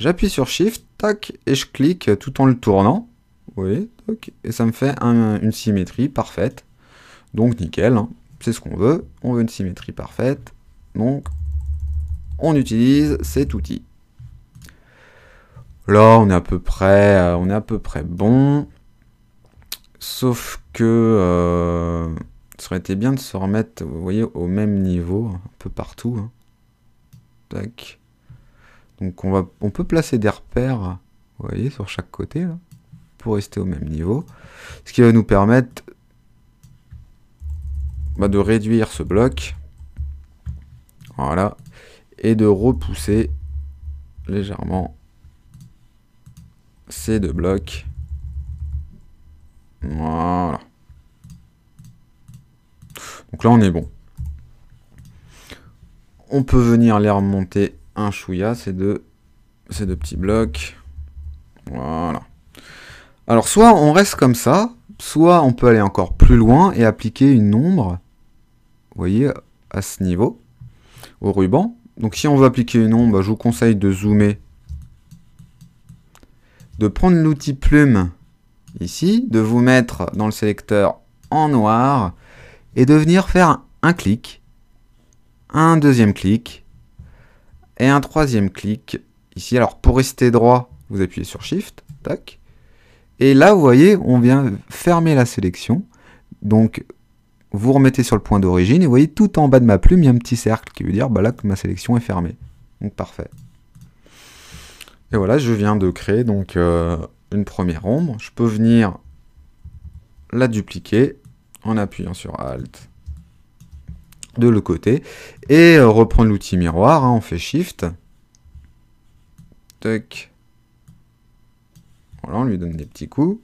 J'appuie sur Shift, tac, et je clique tout en le tournant. Vous voyez, et ça me fait une symétrie parfaite. Donc nickel, hein. c'est ce qu'on veut. On veut une symétrie parfaite. Donc on utilise cet outil. Là, on est à peu près, euh, on est à peu près bon. Sauf que euh, ça aurait été bien de se remettre, vous voyez, au même niveau, un peu partout. Hein. Tac. Donc on, va, on peut placer des repères, vous voyez, sur chaque côté, pour rester au même niveau. Ce qui va nous permettre bah, de réduire ce bloc. Voilà. Et de repousser légèrement ces deux blocs. Voilà. Donc là, on est bon. On peut venir les remonter un chouïa, c'est ces deux petits blocs. Voilà. Alors soit on reste comme ça, soit on peut aller encore plus loin et appliquer une ombre, vous voyez, à ce niveau, au ruban. Donc si on veut appliquer une ombre, je vous conseille de zoomer, de prendre l'outil plume ici, de vous mettre dans le sélecteur en noir et de venir faire un clic, un deuxième clic, et un troisième clic ici. Alors pour rester droit, vous appuyez sur Shift, tac. Et là, vous voyez, on vient fermer la sélection. Donc vous remettez sur le point d'origine et vous voyez tout en bas de ma plume, il y a un petit cercle qui veut dire bah que ma sélection est fermée. Donc parfait. Et voilà, je viens de créer donc euh, une première ombre. Je peux venir la dupliquer en appuyant sur Alt de le côté, et euh, reprendre l'outil miroir, hein, on fait Shift, Voilà, on lui donne des petits coups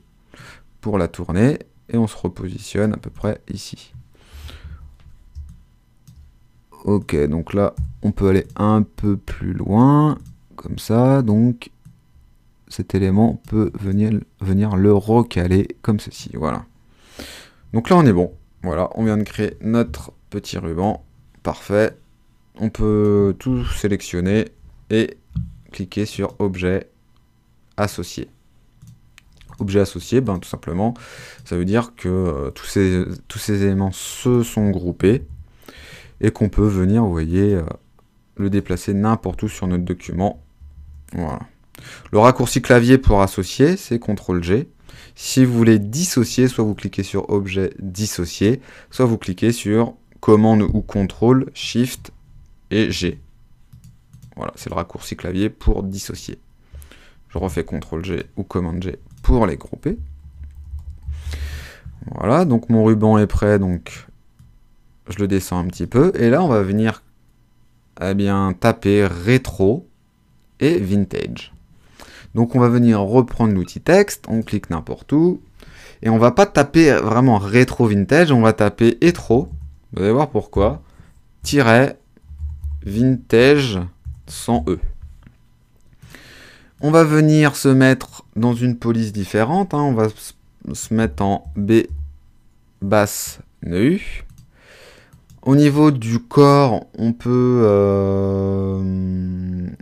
pour la tourner, et on se repositionne à peu près ici. Ok, donc là, on peut aller un peu plus loin, comme ça, donc cet élément peut venir, venir le recaler comme ceci, voilà. Donc là on est bon, voilà, on vient de créer notre petit ruban, parfait. On peut tout sélectionner et cliquer sur objet associé. Objet associé, ben, tout simplement, ça veut dire que euh, tous, ces, tous ces éléments se sont groupés et qu'on peut venir, vous voyez, euh, le déplacer n'importe où sur notre document. Voilà. Le raccourci clavier pour associer, c'est CTRL-G. Si vous voulez dissocier, soit vous cliquez sur objet dissocié, soit vous cliquez sur commande ou contrôle, shift et G. Voilà, c'est le raccourci clavier pour dissocier. Je refais contrôle G ou commande G pour les grouper. Voilà, donc mon ruban est prêt, donc je le descends un petit peu. Et là, on va venir eh bien, taper rétro et vintage. Donc on va venir reprendre l'outil texte, on clique n'importe où, et on va pas taper vraiment rétro vintage, on va taper étro vous allez voir pourquoi. Tiret vintage sans E. On va venir se mettre dans une police différente. Hein. On va se mettre en B basse neuve. Au niveau du corps, on peut, euh,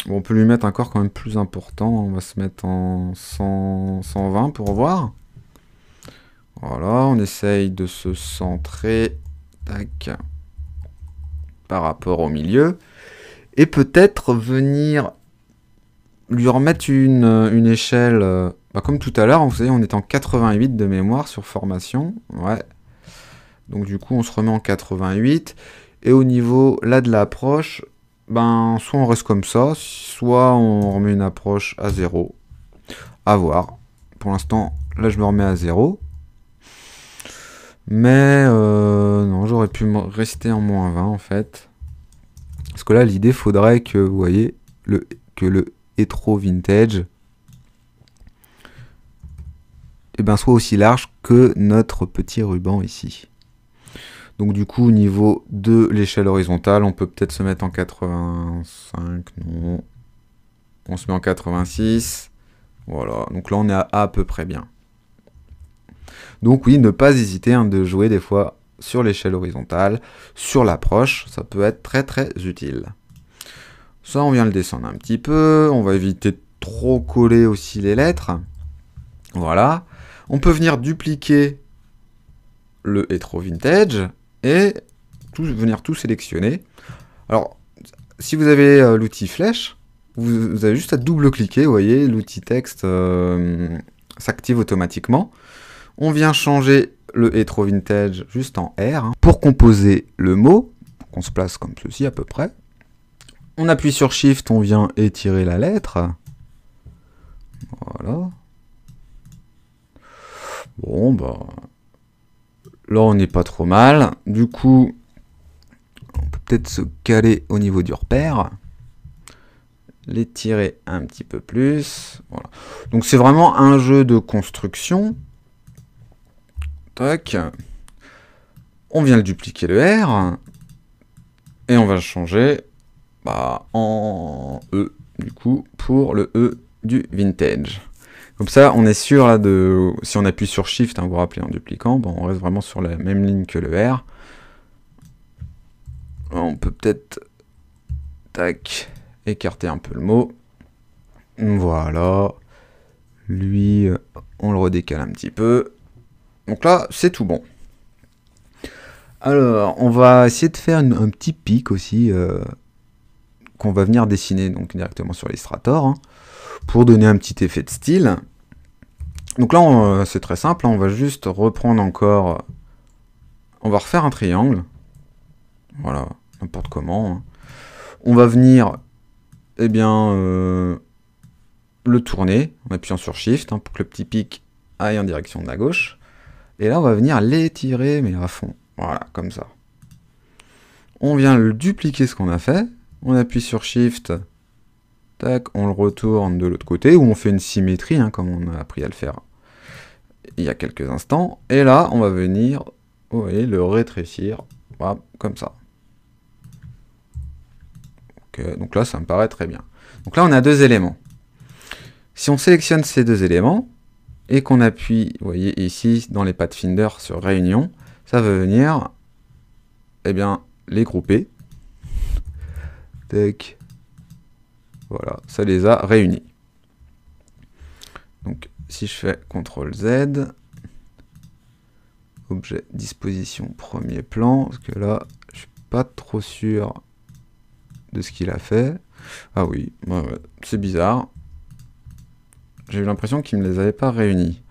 on peut lui mettre un corps quand même plus important. On va se mettre en 120 pour voir. Voilà, on essaye de se centrer par rapport au milieu. Et peut-être venir lui remettre une, une échelle... Euh, bah, comme tout à l'heure, hein, vous savez, on est en 88 de mémoire sur formation. Ouais. Donc du coup, on se remet en 88. Et au niveau, là, de l'approche, ben, soit on reste comme ça, soit on remet une approche à 0. À voir. Pour l'instant, là, je me remets à zéro mais euh, non, j'aurais pu rester en moins 20 en fait. Parce que là, l'idée faudrait que, vous voyez, le, que le vintage eh ben, soit aussi large que notre petit ruban ici. Donc du coup, au niveau de l'échelle horizontale, on peut peut-être se mettre en 85, non. On se met en 86. Voilà, donc là on est à, à peu près bien. Donc oui, ne pas hésiter hein, de jouer des fois sur l'échelle horizontale, sur l'approche, ça peut être très très utile. Ça, on vient le descendre un petit peu, on va éviter de trop coller aussi les lettres. Voilà. On peut venir dupliquer le Etro vintage et venir tout sélectionner. Alors, si vous avez euh, l'outil flèche, vous, avez juste à double-cliquer, vous voyez, l'outil texte euh, s'active automatiquement. On vient changer le hétro vintage juste en R. Hein. Pour composer le mot, on se place comme ceci à peu près. On appuie sur Shift, on vient étirer la lettre. Voilà. Bon, bah... Là, on n'est pas trop mal. Du coup, on peut peut-être se caler au niveau du repère. L'étirer un petit peu plus. Voilà. Donc, c'est vraiment un jeu de construction. Tac. On vient le dupliquer le R. Et on va le changer bah, en E, du coup, pour le E du vintage. Comme ça, on est sûr là de... Si on appuie sur Shift, hein, vous vous rappelez, en dupliquant, bon, on reste vraiment sur la même ligne que le R. On peut peut-être... Tac. Écarter un peu le mot. Voilà. Lui, on le redécale un petit peu. Donc là, c'est tout bon. Alors, on va essayer de faire un petit pic aussi, euh, qu'on va venir dessiner donc directement sur l'Illustrator, hein, pour donner un petit effet de style. Donc là, euh, c'est très simple, hein, on va juste reprendre encore... On va refaire un triangle. Voilà, n'importe comment. Hein. On va venir, eh bien, euh, le tourner en appuyant sur Shift pour que le petit pic aille en direction de la gauche. Et là, on va venir l'étirer, mais à fond. Voilà, comme ça. On vient le dupliquer ce qu'on a fait. On appuie sur Shift. Tac, on le retourne de l'autre côté, où on fait une symétrie, hein, comme on a appris à le faire il y a quelques instants. Et là, on va venir vous voyez, le rétrécir, comme ça. donc là, ça me paraît très bien. Donc là, on a deux éléments. Si on sélectionne ces deux éléments, et qu'on appuie, vous voyez ici dans les Pathfinder sur Réunion, ça va venir eh bien, les grouper. Voilà, ça les a réunis. Donc si je fais CTRL Z, objet disposition premier plan, parce que là, je suis pas trop sûr de ce qu'il a fait. Ah oui, c'est bizarre. J'ai eu l'impression qu'il ne les avait pas réunis.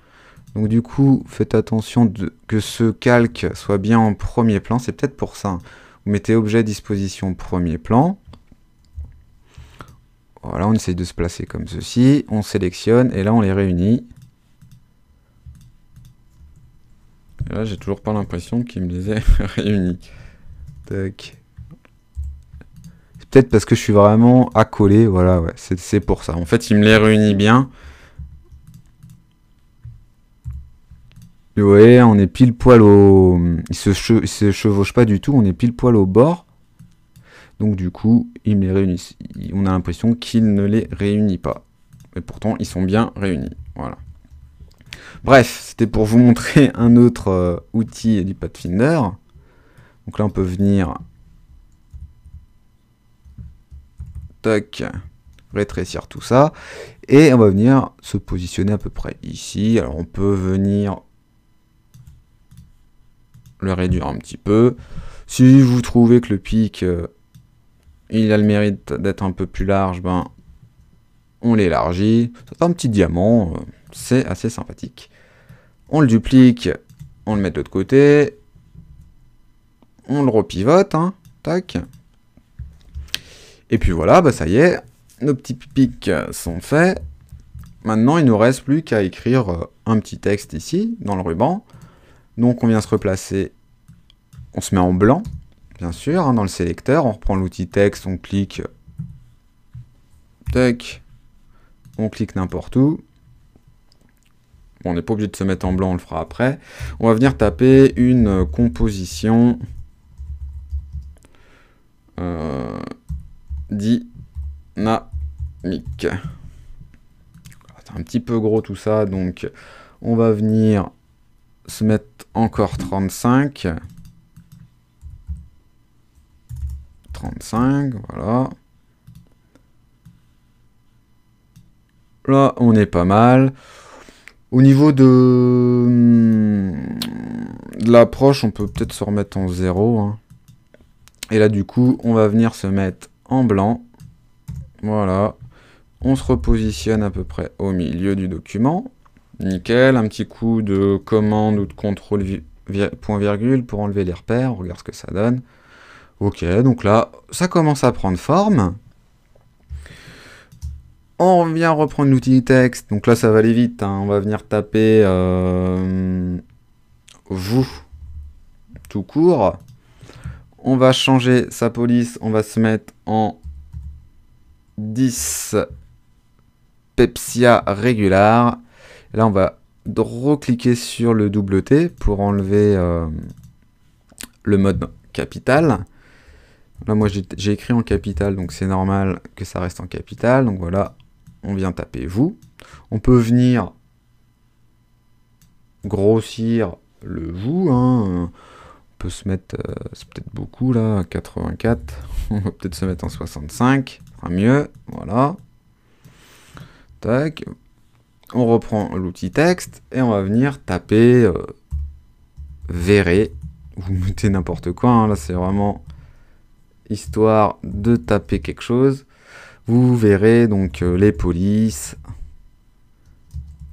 Donc du coup, faites attention que ce calque soit bien en premier plan, c'est peut-être pour ça. Hein. Vous mettez objet disposition premier plan. Voilà, on essaye de se placer comme ceci, on sélectionne et là on les réunit. Et là j'ai toujours pas l'impression qu'il me les ait réunis. Tac. C'est peut-être parce que je suis vraiment accolé, voilà, ouais, c'est pour ça. En fait, il me les réunit bien, voyez, on est pile poil au. Il se, se chevauche pas du tout, on est pile poil au bord. Donc du coup, ils les réunissent. On a l'impression qu'il ne les réunit pas. mais pourtant, ils sont bien réunis. Voilà. Bref, c'était pour vous montrer un autre euh, outil du Pathfinder. Donc là, on peut venir... Tac, rétrécir tout ça. Et on va venir se positionner à peu près ici. Alors on peut venir le réduire un petit peu. Si vous trouvez que le pic, euh, il a le mérite d'être un peu plus large, ben, on l'élargit. C'est un petit diamant, euh, c'est assez sympathique. On le duplique, on le met de l'autre côté, on le repivote, hein, tac. Et puis voilà, bah ça y est, nos petits pics sont faits. Maintenant, il nous reste plus qu'à écrire euh, un petit texte ici, dans le ruban. Donc on vient se replacer, on se met en blanc, bien sûr, hein, dans le sélecteur. On reprend l'outil texte, on clique, tac, on clique n'importe où. Bon, on n'est pas obligé de se mettre en blanc, on le fera après. On va venir taper une composition euh, dynamique. Ah, c'est un petit peu gros tout ça, donc on va venir se mettre encore 35. 35, voilà. Là, on est pas mal. Au niveau de, hmm, l'approche, on peut peut-être se remettre en zéro, hein. Et là, du coup, on va venir se mettre en blanc. Voilà. On se repositionne à peu près au milieu du document. Nickel, un petit coup de commande ou de contrôle point virgule pour enlever les repères, on regarde ce que ça donne. Ok, donc là, ça commence à prendre forme. On vient reprendre l'outil texte, donc là ça va aller vite, hein. on va venir taper euh, vous tout court. On va changer sa police, on va se mettre en 10 Pepsia régular Là, on va recliquer sur le double T pour enlever euh, le mode capital. Là, moi, j'ai écrit en capital, donc c'est normal que ça reste en capital. Donc voilà, on vient taper vous. On peut venir grossir le vous. Hein. On peut se mettre, euh, c'est peut-être beaucoup là, 84. On va peut-être se mettre en 65. à mieux. Voilà. Tac on reprend l'outil texte et on va venir taper euh, verrez. Vous mettez n'importe quoi, hein. là c'est vraiment histoire de taper quelque chose. Vous verrez donc euh, les polices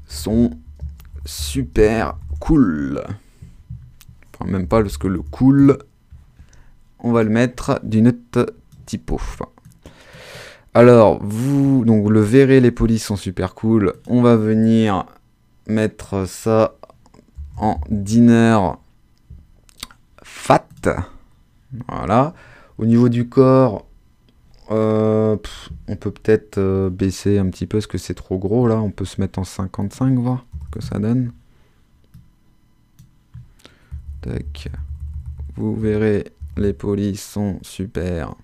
sont super cool. Enfin, même pas parce que le cool, on va le mettre d'une note typo. Alors, vous, donc le verrez, les polices sont super cool. On va venir mettre ça en dinner fat. Voilà. Au niveau du corps, euh, on peut peut-être euh, baisser un petit peu parce que c'est trop gros là. On peut se mettre en 55, voir que ça donne. Tac. Vous verrez, les polices sont super.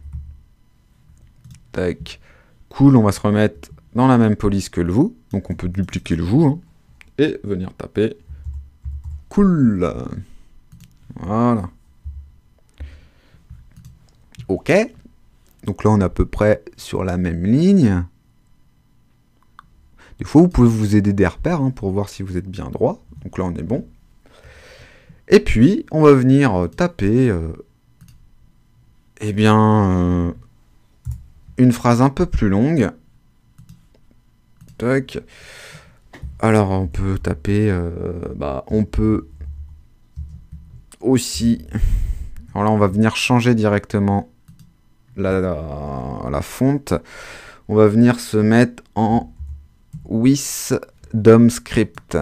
Tac. Cool, on va se remettre dans la même police que le vous. Donc on peut dupliquer le vous. Hein, et venir taper. Cool. Voilà. OK. Donc là, on est à peu près sur la même ligne. Des fois, vous pouvez vous aider des repères hein, pour voir si vous êtes bien droit. Donc là, on est bon. Et puis, on va venir taper... Euh, eh bien, euh, une phrase un peu plus longue. Alors on peut taper, euh, bah, on peut aussi... Alors là on va venir changer directement la, fonte. On va venir se mettre en DOM Script.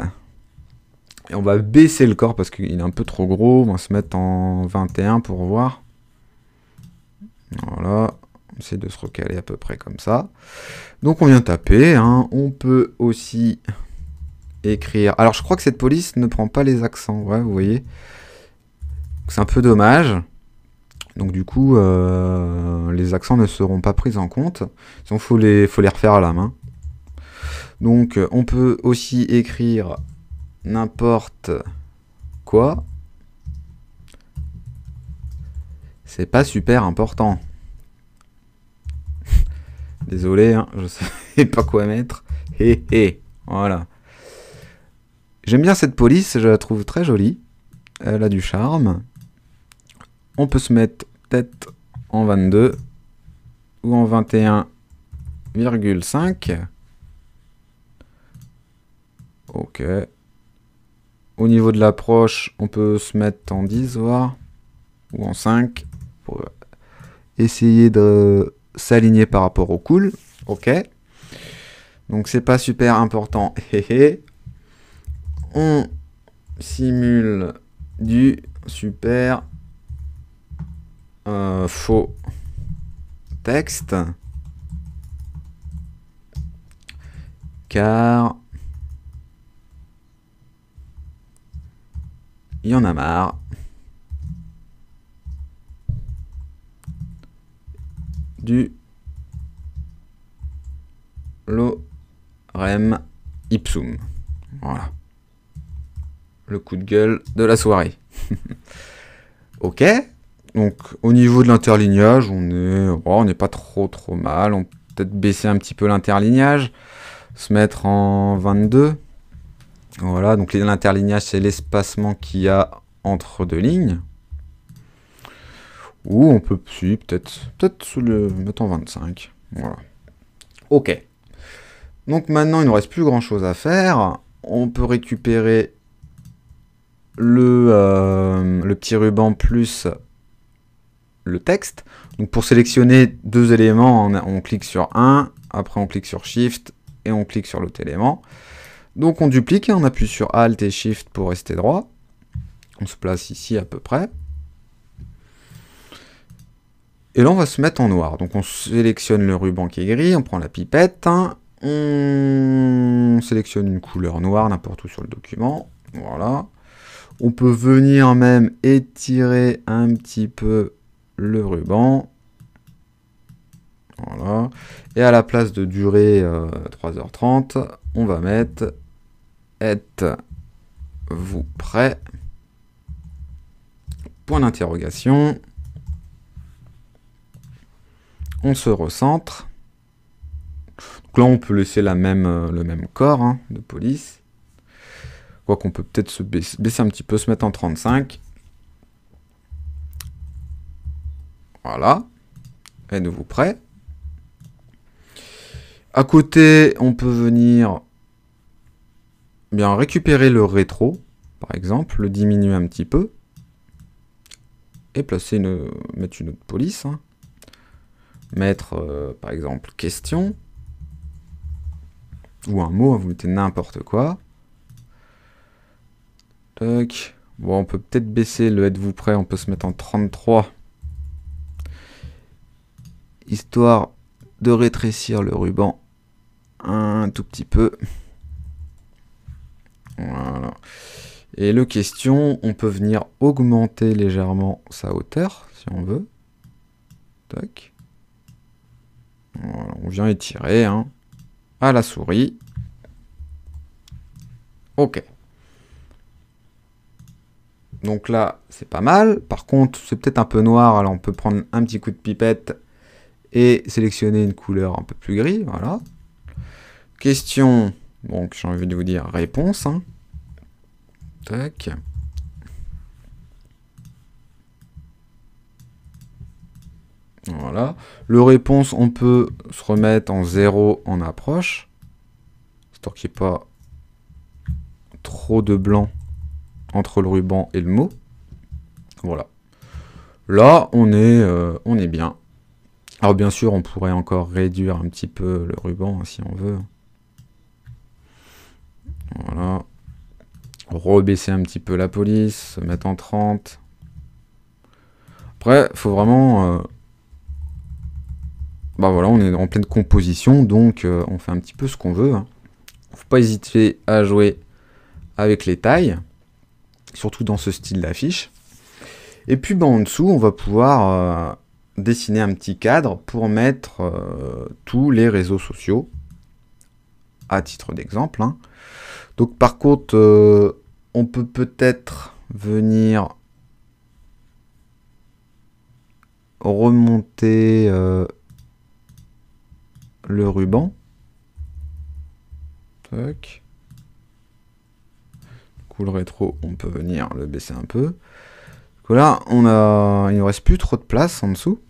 Et on va baisser le corps parce qu'il est un peu trop gros. On va se mettre en 21 pour voir. Voilà c'est de se recaler à peu près comme ça. Donc on vient taper, hein. on peut aussi écrire... Alors je crois que cette police ne prend pas les accents, vous voyez. C'est un peu dommage. Donc du coup, euh, les accents ne seront pas pris en compte. Sinon, il faut les, faut les refaire à la main. Donc on peut aussi écrire n'importe quoi. C'est pas super important. Désolé, hein, je ne savais pas quoi mettre. Hé hé, voilà. J'aime bien cette police, je la trouve très jolie. Elle a du charme. On peut se mettre peut-être en 22 ou en 21,5. Ok. Au niveau de l'approche, on peut se mettre en 10, voire, ou en 5, pour essayer de s'aligner par rapport au cool. Ok. Donc c'est pas super important. On simule du super euh, faux texte. Car il y en a marre du lorem ipsum. Voilà. Le coup de gueule de la soirée. ok. Donc au niveau de l'interlignage, on est, oh, on n'est pas trop trop mal. On peut peut-être baisser un petit peu l'interlignage, se mettre en 22. Voilà, donc l'interlignage c'est l'espacement qu'il y a entre deux lignes. Ou on peut, si, peut-être, peut-être sous le, mettons 25. Voilà. Ok. Donc maintenant, il ne nous reste plus grand chose à faire. On peut récupérer le, euh, le petit ruban plus le texte. Donc pour sélectionner deux éléments, on, on, clique sur un, après on clique sur Shift et on clique sur l'autre élément. Donc on duplique et on appuie sur Alt et Shift pour rester droit. On se place ici à peu près. Et là, on va se mettre en noir. Donc on sélectionne le ruban qui est gris, on prend la pipette, hein. on sélectionne une couleur noire n'importe où sur le document. Voilà. On peut venir même étirer un petit peu le ruban. Voilà. Et à la place de durer 3h30, euh, on va mettre Êtes-vous prêt Point d'interrogation. On se recentre. Donc là, on peut laisser la même, euh, le même corps hein, de police. Quoi qu'on peut peut-être se baisser, un petit peu, se mettre en 35. Voilà. Et nouveau, prêt À côté, on peut venir bien récupérer le rétro, par exemple, le diminuer un petit peu. Et placer une, mettre une autre police. Hein mettre euh, par exemple question ou un mot, vous mettez n'importe quoi. Toc. bon, on peut peut-être baisser le êtes-vous prêt, on peut se mettre en 33 histoire de rétrécir le ruban un tout petit peu. Voilà. Et le question, on peut venir augmenter légèrement sa hauteur si on veut. Toc on vient étirer hein. à la souris. Ok. Donc là, c'est pas mal. Par contre, c'est peut-être un peu noir, alors on peut prendre un petit coup de pipette et sélectionner une couleur un peu plus gris, voilà. Question, donc j'ai envie de vous dire réponse. Hein. Tac. Voilà. Le réponse, on peut se remettre en zéro en approche. Histoire qu'il n'y ait pas trop de blanc entre le ruban et le mot. Voilà. Là, on est, euh, on est bien. Alors bien sûr, on pourrait encore réduire un petit peu le ruban hein, si on veut. Voilà. Rebaisser un petit peu la police, se mettre en 30. Après, faut vraiment... Euh, bah voilà, on est en pleine composition, donc euh, on fait un petit peu ce qu'on veut. ne hein. Faut pas hésiter à jouer avec les tailles, surtout dans ce style d'affiche. Et puis bah, en dessous, on va pouvoir euh, dessiner un petit cadre pour mettre euh, tous les réseaux sociaux, à titre d'exemple. Hein. Donc par contre, on peut peut-être venir remonter le ruban. Tac. Du le rétro, on peut venir le baisser un peu. Voilà, on a... il ne reste plus trop de place en dessous.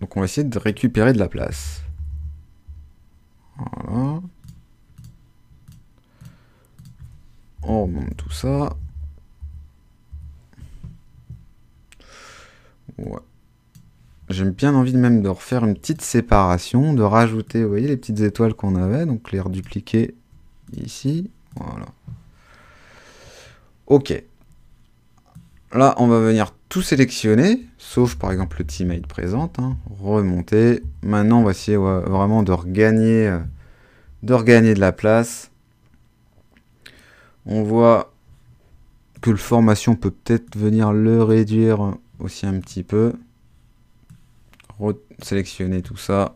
Donc on va essayer de récupérer de la place. Voilà. On remonte tout ça. Ouais. J'aime bien envie de même de refaire une petite séparation, de rajouter, vous voyez, les petites étoiles qu'on avait, donc les redupliquer ici, voilà. Ok. Là, on va venir tout sélectionner, sauf par exemple le teammate présente, hein. remonter. Maintenant, on va essayer vraiment de regagner, euh, de regagner de la place. On voit que le formation peut peut-être venir le réduire aussi un petit peu sélectionner tout ça,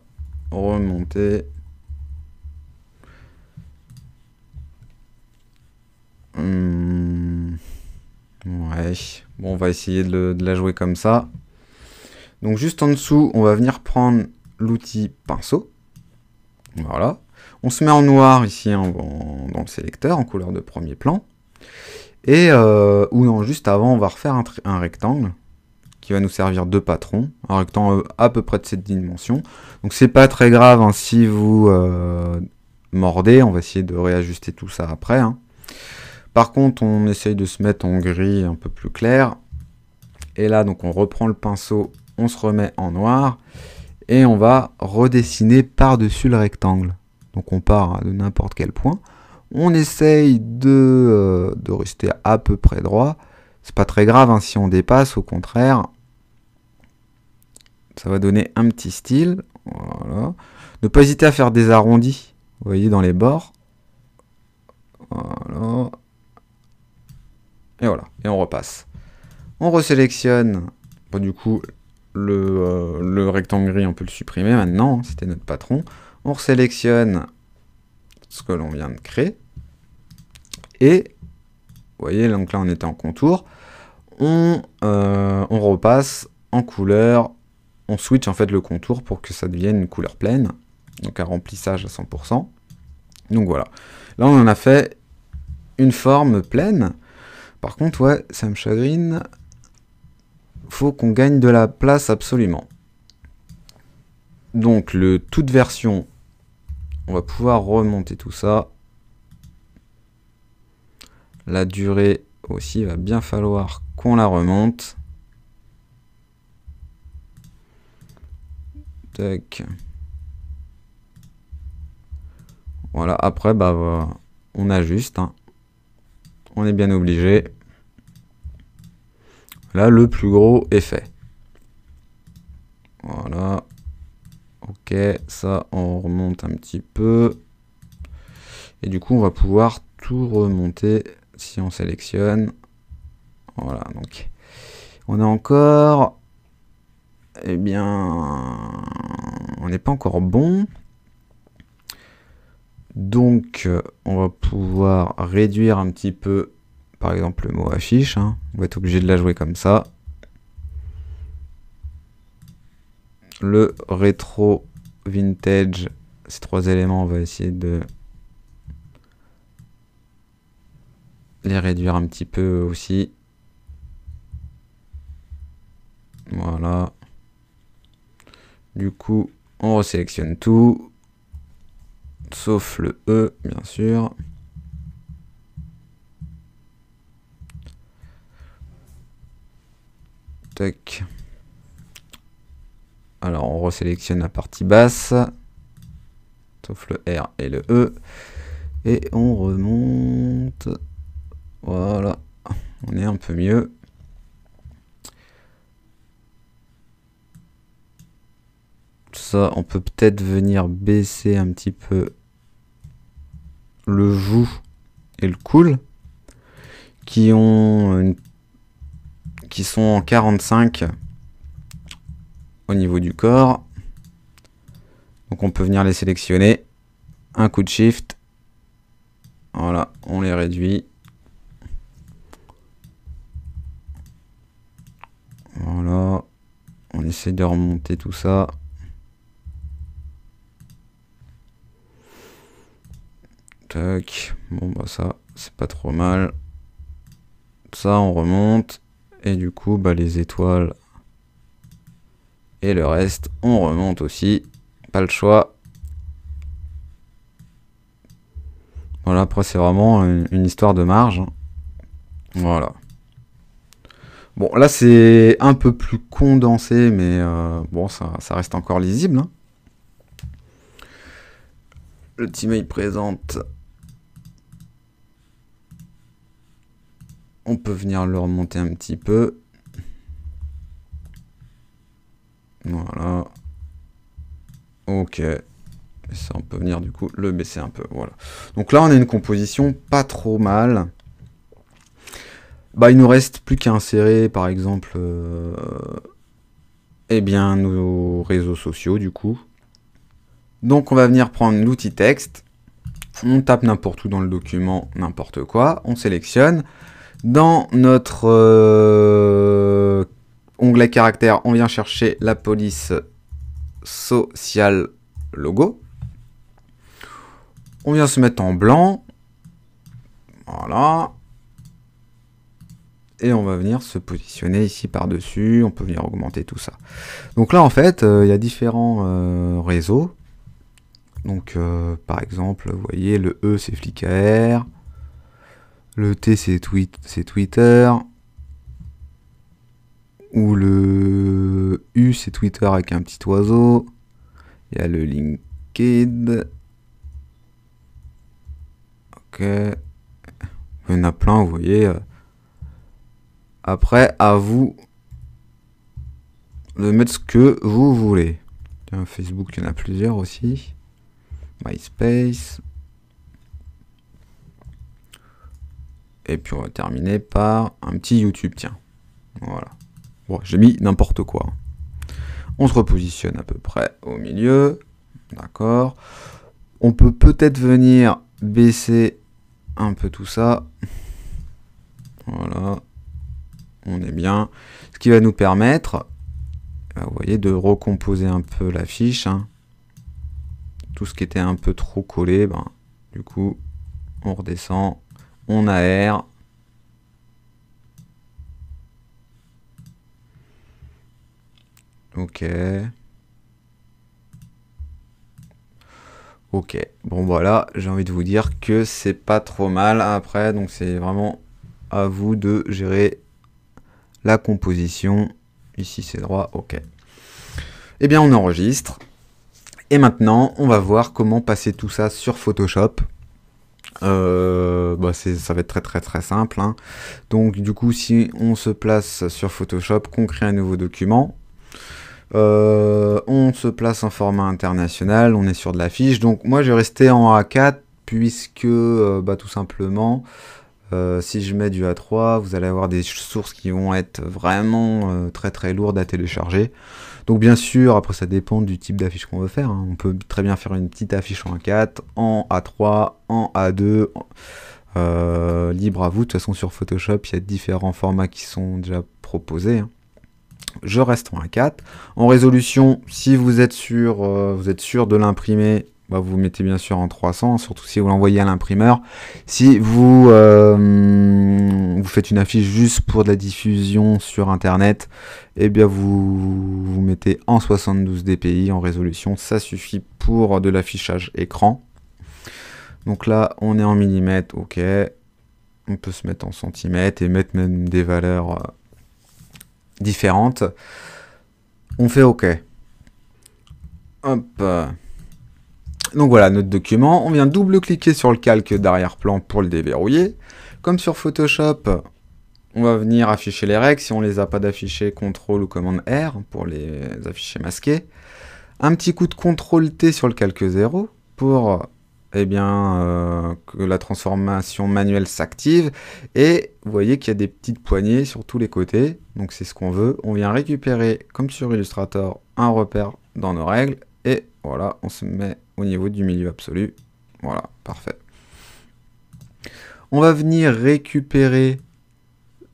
remonter. Hmm, ouais, bon, on va essayer de, la jouer comme ça. Donc juste en dessous, on va venir prendre l'outil pinceau. Voilà. On se met en noir ici hein, dans le sélecteur, en couleur de premier plan. Et, euh, ou non, juste avant, on va refaire un rectangle va nous servir de patron, un rectangle euh, à peu près de cette dimension. Donc c'est pas très grave hein, si vous euh, mordez, on va essayer de réajuster tout ça après. Hein. Par contre, on essaye de se mettre en gris un peu plus clair. Et là, donc on reprend le pinceau, on se remet en noir, et on va redessiner par-dessus le rectangle. Donc on part hein, de n'importe quel point. On essaye de, euh, de, rester à peu près droit. C'est pas très grave si on dépasse, au contraire, ça va donner un petit style. Voilà. Ne pas hésiter à faire des arrondis, vous voyez, dans les bords. Voilà. Et voilà, et on repasse. On resélectionne, du coup, euh, le, rectangle gris, on peut le supprimer maintenant, hein, c'était notre patron. On sélectionne ce que l'on vient de créer. Et, vous voyez, donc là on était en contour. On, euh, on repasse en couleur on switch en fait le contour pour que ça devienne une couleur pleine, donc un remplissage à 100%. Donc voilà, là on en a fait une forme pleine, par contre ouais, ça me chagrine, faut qu'on gagne de la place absolument. Donc le toute version, on va pouvoir remonter tout ça. La durée aussi, il va bien falloir qu'on la remonte. Voilà, après, bah, euh, on ajuste. Hein. On est bien obligé. Là, le plus gros effet Voilà. Ok, ça, on remonte un petit peu. Et du coup, on va pouvoir tout remonter si on sélectionne. Voilà, donc on a encore, eh bien, on n'est pas encore bon. Donc, euh, on va pouvoir réduire un petit peu, par exemple, le mot affiche. Hein. On va être obligé de la jouer comme ça. Le rétro vintage, ces trois éléments, on va essayer de les réduire un petit peu aussi. Voilà. Du coup, on resélectionne tout, sauf le E, bien sûr. Tac. Alors, on resélectionne la partie basse, sauf le R et le E. Et on remonte. Voilà, on est un peu mieux. ça, on peut peut-être venir baisser un petit peu le joue et le cool qui ont qui sont en 45 au niveau du corps. Donc on peut venir les sélectionner. Un coup de shift. Voilà, on les réduit. Voilà. On essaie de remonter tout ça. Tac. Bon, bah ça, c'est pas trop mal. Ça, on remonte. Et du coup, bah, les étoiles et le reste, on remonte aussi. Pas le choix. Voilà, après, c'est vraiment une, histoire de marge. Voilà. Bon, là, c'est un peu plus condensé, mais euh, bon, ça, reste encore lisible. Hein. Le team présente on peut venir le remonter un petit peu. Voilà. Ok. Ça, on peut venir du coup le baisser un peu. Voilà. Donc là, on a une composition pas trop mal. Bah, il nous reste plus qu'à insérer, par exemple, euh, eh bien, nos réseaux sociaux, du coup. Donc, on va venir prendre l'outil texte. On tape n'importe où dans le document, n'importe quoi. On sélectionne. Dans notre euh, onglet caractère, on vient chercher la police social logo. On vient se mettre en blanc. Voilà. Et on va venir se positionner ici par-dessus. On peut venir augmenter tout ça. Donc là, en fait, euh, il y a différents euh, réseaux. Donc, par exemple, vous voyez, le E, c'est Flickr. Le T c'est Twitter. Ou le U c'est Twitter avec un petit oiseau. Il y a le LinkedIn. Ok. Il y en a plein, vous voyez. Euh. Après, à vous de mettre ce que vous voulez. Facebook, il y en a plusieurs aussi. MySpace. Et puis on va terminer par un petit YouTube, tiens. Voilà. Bon, j'ai mis n'importe quoi. On se repositionne à peu près au milieu. D'accord. On peut peut-être venir baisser un peu tout ça. Voilà. On est bien. Ce qui va nous permettre, bah, vous voyez, de recomposer un peu la fiche. Hein. Tout ce qui était un peu trop collé, ben, du coup, on redescend on R, Ok. Ok, bon voilà, j'ai envie de vous dire que c'est pas trop mal après, donc c'est vraiment à vous de gérer la composition. Ici c'est droit, ok. Eh bien on enregistre, et maintenant on va voir comment passer tout ça sur Photoshop. Euh, bah, ça va être très très très simple. Hein. Donc du coup, si on se place sur Photoshop, qu'on crée un nouveau document, euh, on se place en format international, on est sur de la fiche. Donc moi, je vais rester en A4 puisque euh, bah, tout simplement, si je mets du A3, vous allez avoir des sources qui vont être vraiment très très lourdes à télécharger. Donc bien sûr, après ça dépend du type d'affiche qu'on veut faire. Hein. On peut très bien faire une petite affiche en A4, en A3, en A2. Euh, libre à vous. De toute façon, sur Photoshop, il y a différents formats qui sont déjà proposés. Hein. Je reste en A4. En résolution, si vous êtes sûr, euh, vous êtes sûr de l'imprimer, bah vous mettez bien sûr en 300, surtout si vous l'envoyez à l'imprimeur. Si vous, euh, vous faites une affiche juste pour de la diffusion sur Internet, eh bien vous, vous mettez en 72 dpi en résolution. Ça suffit pour de l'affichage écran. Donc là, on est en millimètres, ok. On peut se mettre en centimètres et mettre même des valeurs euh, différentes. On fait OK. Hop. Donc voilà notre document. On vient double-cliquer sur le calque d'arrière-plan pour le déverrouiller. Comme sur Photoshop, on va venir afficher les règles. Si on ne les a pas d'afficher, CTRL ou commande R pour les afficher masqués. Un petit coup de CTRL T sur le calque 0 pour eh bien, euh, que la transformation manuelle s'active. Et vous voyez qu'il y a des petites poignées sur tous les côtés. Donc c'est ce qu'on veut. On vient récupérer, comme sur Illustrator, un repère dans nos règles. Et voilà, on se met au niveau du milieu absolu. Voilà, parfait. On va venir récupérer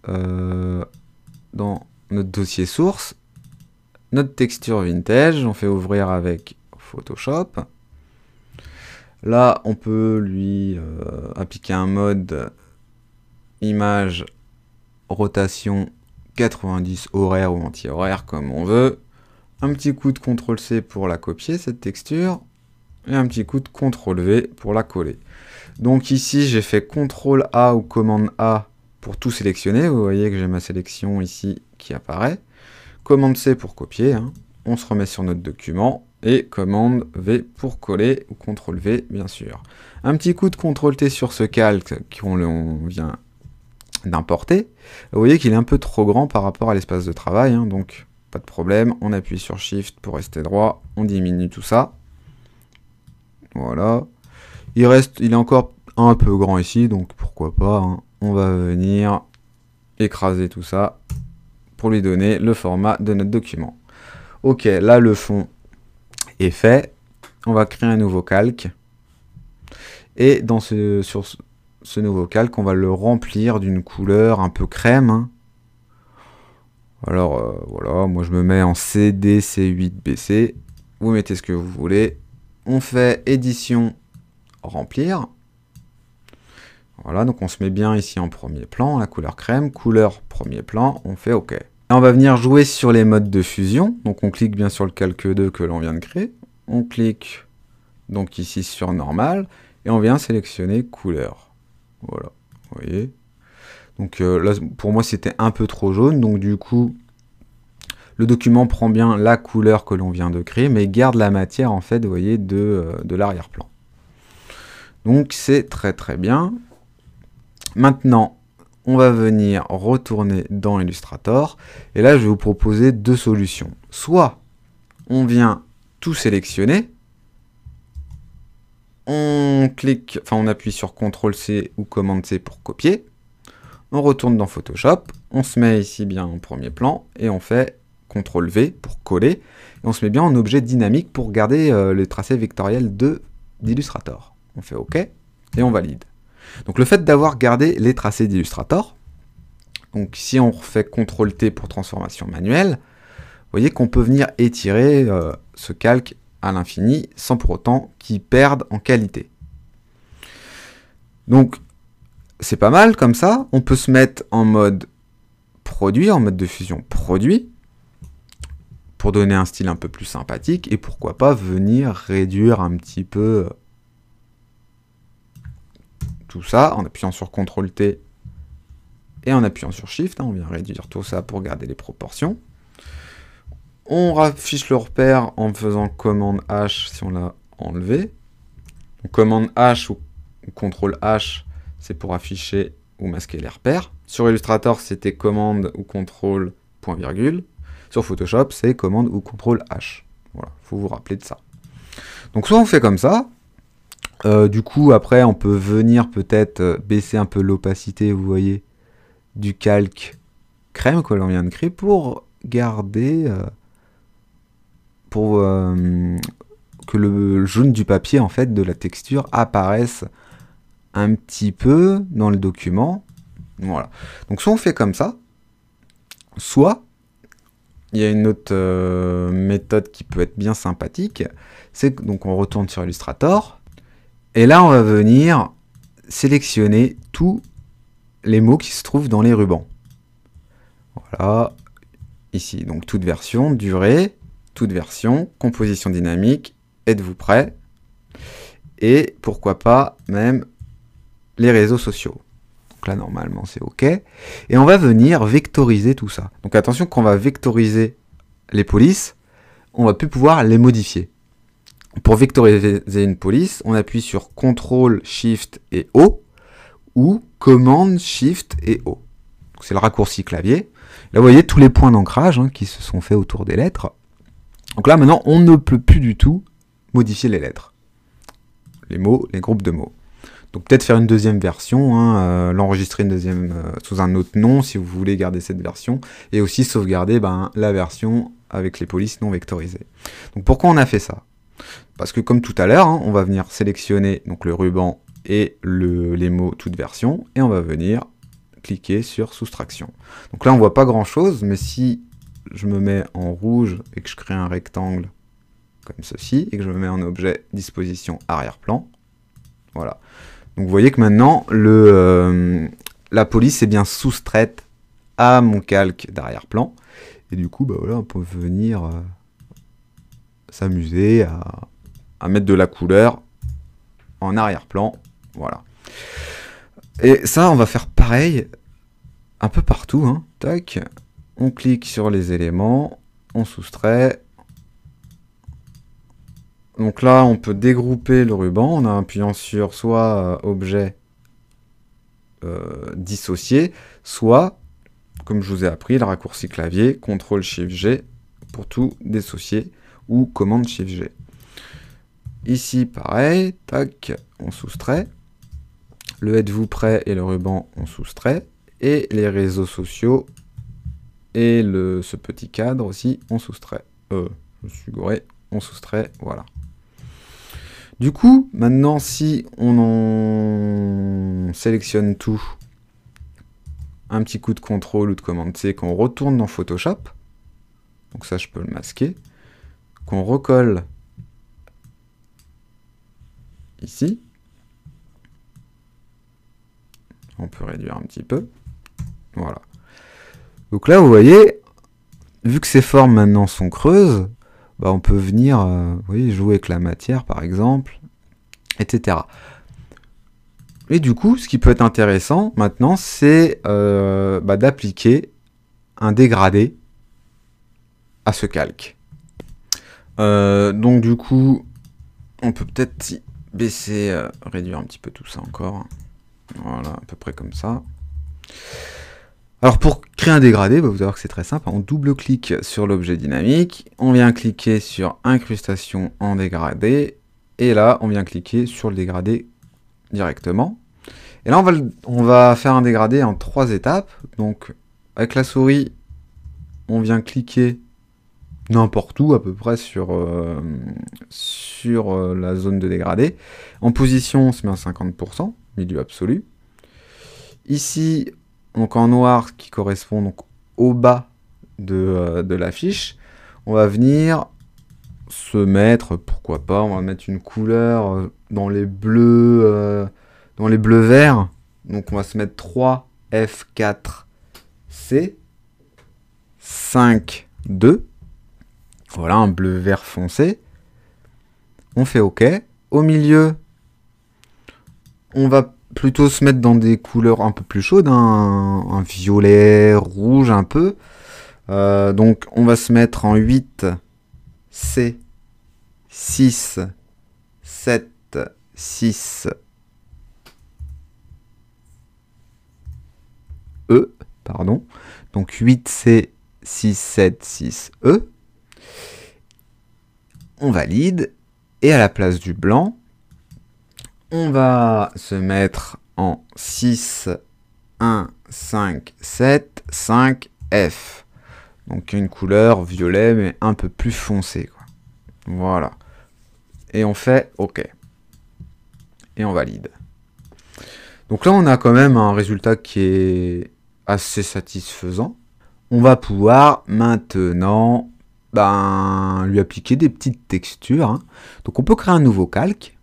euh, dans notre dossier source notre texture vintage. On fait ouvrir avec Photoshop. Là, on peut lui euh, appliquer un mode image rotation 90 horaire ou anti-horaire comme on veut. Un petit coup de CTRL-C pour la copier, cette texture et un petit coup de CTRL V pour la coller. Donc ici, j'ai fait CTRL A ou commande A pour tout sélectionner. Vous voyez que j'ai ma sélection ici qui apparaît. Commande C pour copier. Hein. On se remet sur notre document. Et commande V pour coller ou CTRL V bien sûr. Un petit coup de CTRL T sur ce calque qu'on vient d'importer. Vous voyez qu'il est un peu trop grand par rapport à l'espace de travail. Hein. donc pas de problème. On appuie sur Shift pour rester droit. On diminue tout ça. Voilà. Il reste, il est encore un peu grand ici, donc pourquoi pas. Hein. On va venir écraser tout ça pour lui donner le format de notre document. Ok, là le fond est fait. On va créer un nouveau calque. Et dans ce, sur ce nouveau calque, on va le remplir d'une couleur un peu crème. Hein. Alors euh, voilà, moi je me mets en cdc C8BC. Vous mettez ce que vous voulez on fait édition remplir. Voilà, donc on se met bien ici en premier plan, la couleur crème, couleur premier plan, on fait OK. Et on va venir jouer sur les modes de fusion. Donc on clique bien sur le calque 2 que l'on vient de créer. On clique donc ici sur normal et on vient sélectionner couleur. Voilà, vous voyez. Donc euh, là, pour moi, c'était un peu trop jaune, donc du coup, le document prend bien la couleur que l'on vient de créer, mais garde la matière en fait, vous voyez, euh, de, l'arrière-plan. Donc c'est très très bien. Maintenant, on va venir retourner dans Illustrator, et là je vais vous proposer deux solutions. Soit on vient tout sélectionner, on clique, enfin on appuie sur CTRL C ou commande C pour copier, on retourne dans Photoshop, on se met ici bien en premier plan, et on fait CTRL V pour coller, et on se met bien en objet dynamique pour garder les euh, le tracé vectoriel de d'Illustrator. On fait OK, et on valide. Donc le fait d'avoir gardé les tracés d'Illustrator, donc si on refait CTRL T pour transformation manuelle, vous voyez qu'on peut venir étirer euh, ce calque à l'infini sans pour autant qu'il perde en qualité. Donc c'est pas mal comme ça, on peut se mettre en mode produit, en mode de fusion produit, donner un style un peu plus sympathique et pourquoi pas venir réduire un petit peu euh, tout ça en appuyant sur CTRL T et en appuyant sur Shift. Hein, on vient réduire tout ça pour garder les proportions. On affiche le repère en faisant commande H si on l'a enlevé. commande H ou CTRL H, c'est pour afficher ou masquer les repères. Sur Illustrator, c'était commande ou contrôle point virgule. Sur Photoshop, c'est commande ou contrôle H. Voilà, faut vous rappeler de ça. Donc soit on fait comme ça, euh, du coup après on peut venir peut-être euh, baisser un peu l'opacité, vous voyez, du calque crème que l'on vient de créer pour garder, euh, pour que le jaune du papier en fait de la texture apparaisse un petit peu dans le document. Voilà. Donc soit on fait comme ça, soit il y a une autre euh, méthode qui peut être bien sympathique, c'est donc on retourne sur Illustrator, et là on va venir sélectionner tous les mots qui se trouvent dans les rubans. Voilà, ici, donc toute version, durée, toute version, composition dynamique, êtes-vous prêt Et pourquoi pas même les réseaux sociaux. Donc là, normalement, c'est OK. Et on va venir vectoriser tout ça. Donc attention, quand on va vectoriser les polices, on va plus pouvoir les modifier. Pour vectoriser une police, on appuie sur CTRL, SHIFT et O, ou commande, SHIFT et O. C'est le raccourci clavier. Là, vous voyez tous les points d'ancrage hein, qui se sont faits autour des lettres. Donc là, maintenant, on ne peut plus du tout modifier les lettres. Les mots, les groupes de mots. Donc peut-être faire une deuxième version, hein, euh, l'enregistrer une deuxième euh, sous un autre nom si vous voulez garder cette version, et aussi sauvegarder ben, la version avec les polices non vectorisées. Donc pourquoi on a fait ça Parce que comme tout à l'heure, hein, on va venir sélectionner donc, le ruban et les mots toute version, et on va venir cliquer sur soustraction. Donc là on voit pas grand chose, mais si je me mets en rouge et que je crée un rectangle comme ceci, et que je me mets en objet disposition arrière-plan, voilà. Donc vous voyez que maintenant, euh, la police est bien soustraite à mon calque d'arrière-plan. Et du coup, bah voilà, on peut venir euh, s'amuser à, mettre de la couleur en arrière-plan. Voilà. Et ça, on va faire pareil un peu partout. Hein. Tac. On clique sur les éléments, on soustrait, donc là, on peut dégrouper le ruban en appuyant sur soit euh, objet euh, dissocié, soit, comme je vous ai appris, le raccourci clavier, CTRL-SHIFT-G pour tout dissocier, ou commande SHIFT-G. Ici, pareil, tac, on soustrait. Le êtes-vous prêt et le ruban, on soustrait. Et les réseaux sociaux et le, ce petit cadre aussi, on soustrait. Euh, je suis gouré on soustrait, voilà. Du coup, maintenant, si on en sélectionne tout, un petit coup de contrôle ou de commande C, qu'on retourne dans Photoshop, donc ça je peux le masquer, qu'on recolle ici, on peut réduire un petit peu, voilà. Donc là, vous voyez, vu que ces formes maintenant sont creuses, bah, on peut venir euh, jouer avec la matière par exemple, etc. Et du coup, ce qui peut être intéressant maintenant, c'est euh, bah, d'appliquer un dégradé à ce calque. Euh, donc du coup, on peut peut-être baisser, réduire un petit peu tout ça encore. Voilà, à peu près comme ça. Alors pour créer un dégradé, bah, vous allez voir que c'est très simple. On double-clique sur l'objet dynamique, on vient cliquer sur incrustation en dégradé, et là on vient cliquer sur le dégradé directement. Et là on va, on va faire un dégradé en trois étapes. Donc avec la souris, on vient cliquer n'importe où à peu près sur, euh, euh, la zone de dégradé. En position, on se met à 50%, milieu absolu. Ici, donc en noir qui correspond donc au bas de, euh, de l'affiche, on va venir se mettre, pourquoi pas, on va mettre une couleur euh, dans les bleus, euh, dans les bleus verts. Donc on va se mettre 3, F4, C, 5, 2. Voilà, un bleu vert foncé. On fait OK. Au milieu, on va plutôt se mettre dans des couleurs un peu plus chaudes, hein. un violet, rouge un peu. Euh, donc on va se mettre en 8, C, 6, 7, 6, E, pardon. Donc 8C, 6, 7, 6, E. On valide. Et à la place du blanc, on va se mettre en 6, 1, 5, 7, 5, F. Donc une couleur violet, mais un peu plus foncée. Voilà. Et on fait OK. Et on valide. Donc là, on a quand même un résultat qui est assez satisfaisant. On va pouvoir maintenant ben, lui appliquer des petites textures. Hein. Donc on peut créer un nouveau calque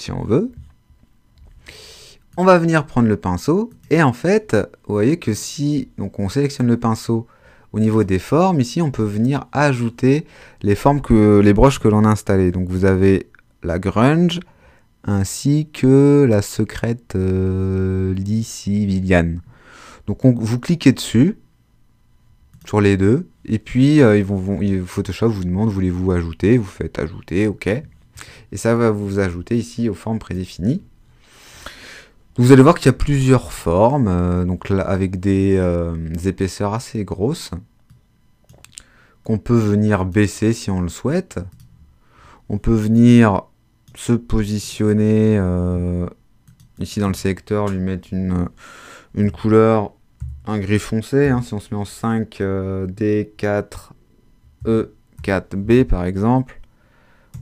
si on veut. On va venir prendre le pinceau, et en fait, vous voyez que si donc on sélectionne le pinceau au niveau des formes, ici on peut venir ajouter les formes que les broches que l'on a installées. Donc vous avez la grunge, ainsi que la secrète euh, Donc vous cliquez dessus, sur les deux, et puis euh, Photoshop vous demande voulez-vous ajouter, vous faites ajouter, ok. Et ça va vous ajouter ici aux formes prédéfinies. Vous allez voir qu'il y a plusieurs formes, euh, donc avec des, euh, épaisseurs assez grosses, qu'on peut venir baisser si on le souhaite. On peut venir se positionner euh, ici dans le sélecteur, lui mettre une, une couleur, un gris foncé. Hein, si on se met en 5, D, 4, E, 4B par exemple,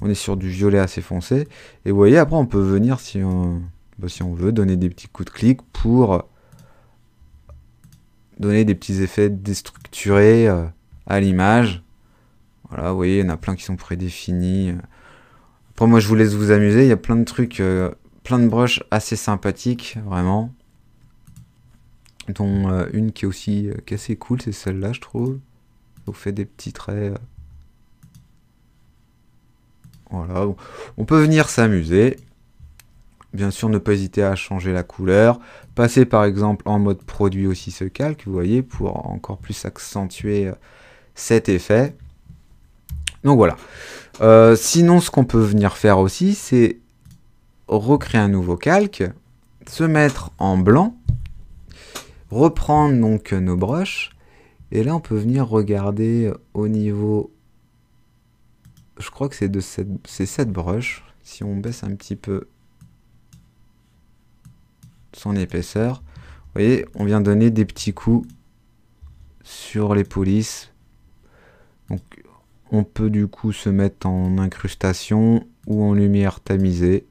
on est sur du violet assez foncé. Et vous voyez, après, on peut venir, si on, bah, si on veut, donner des petits coups de clic pour donner des petits effets déstructurés euh, à l'image. Voilà, vous voyez, il y en a plein qui sont prédéfinis. Après, moi, je vous laisse vous amuser. Il y a plein de trucs, euh, plein de brushes assez sympathiques, vraiment. Dont euh, une qui est aussi assez cool, c'est celle-là, je trouve. Vous fait des petits traits on peut venir s'amuser. Bien sûr, ne pas hésiter à changer la couleur. Passer par exemple en mode produit aussi ce calque, vous voyez, pour encore plus accentuer euh, cet effet. Donc voilà. Euh, sinon, ce qu'on peut venir faire aussi, c'est recréer un nouveau calque, se mettre en blanc, reprendre donc nos broches, et là on peut venir regarder au niveau je crois que c'est de cette, cette broche. Si on baisse un petit peu son épaisseur, vous voyez, on vient donner des petits coups sur les polices. Donc, on peut du coup se mettre en incrustation ou en lumière tamisée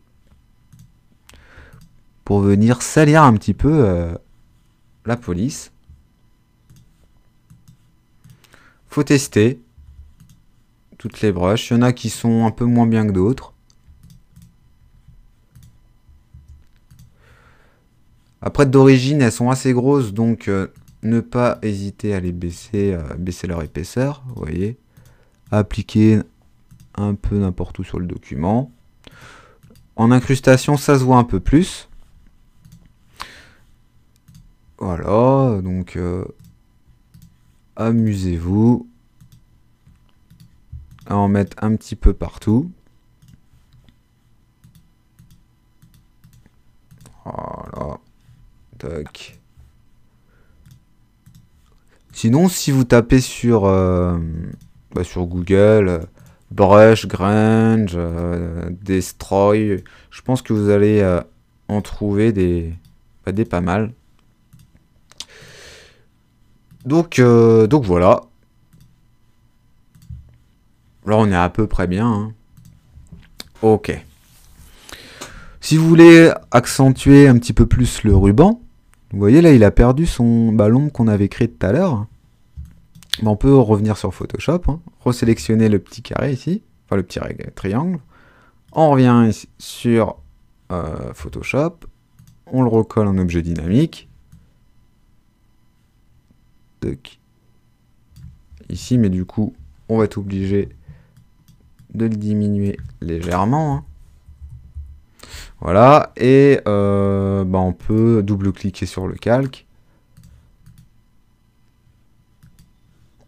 pour venir salir un petit peu euh, la police. Faut tester toutes les brushes. Il y en a qui sont un peu moins bien que d'autres. Après d'origine elles sont assez grosses donc euh, ne pas hésiter à les baisser, euh, baisser leur épaisseur, vous voyez. Appliquer un peu n'importe où sur le document. En incrustation ça se voit un peu plus. Voilà, donc euh, amusez-vous à en mettre un petit peu partout. Voilà. Sinon, si vous tapez sur, euh, bah, sur Google, Brush, Grange, euh, Destroy, je pense que vous allez euh, en trouver des, bah, des pas mal. Donc, donc voilà, Là, on est à peu près bien. Hein. Ok. Si vous voulez accentuer un petit peu plus le ruban, vous voyez là, il a perdu son ballon qu'on avait créé tout à l'heure. on peut revenir sur Photoshop, hein. resélectionner le petit carré ici, enfin le petit triangle. On revient sur euh, Photoshop, on le recolle en objet dynamique. Ici, mais du coup, on va être obligé de le diminuer légèrement. Hein. Voilà, et euh, bah, on peut double-cliquer sur le calque.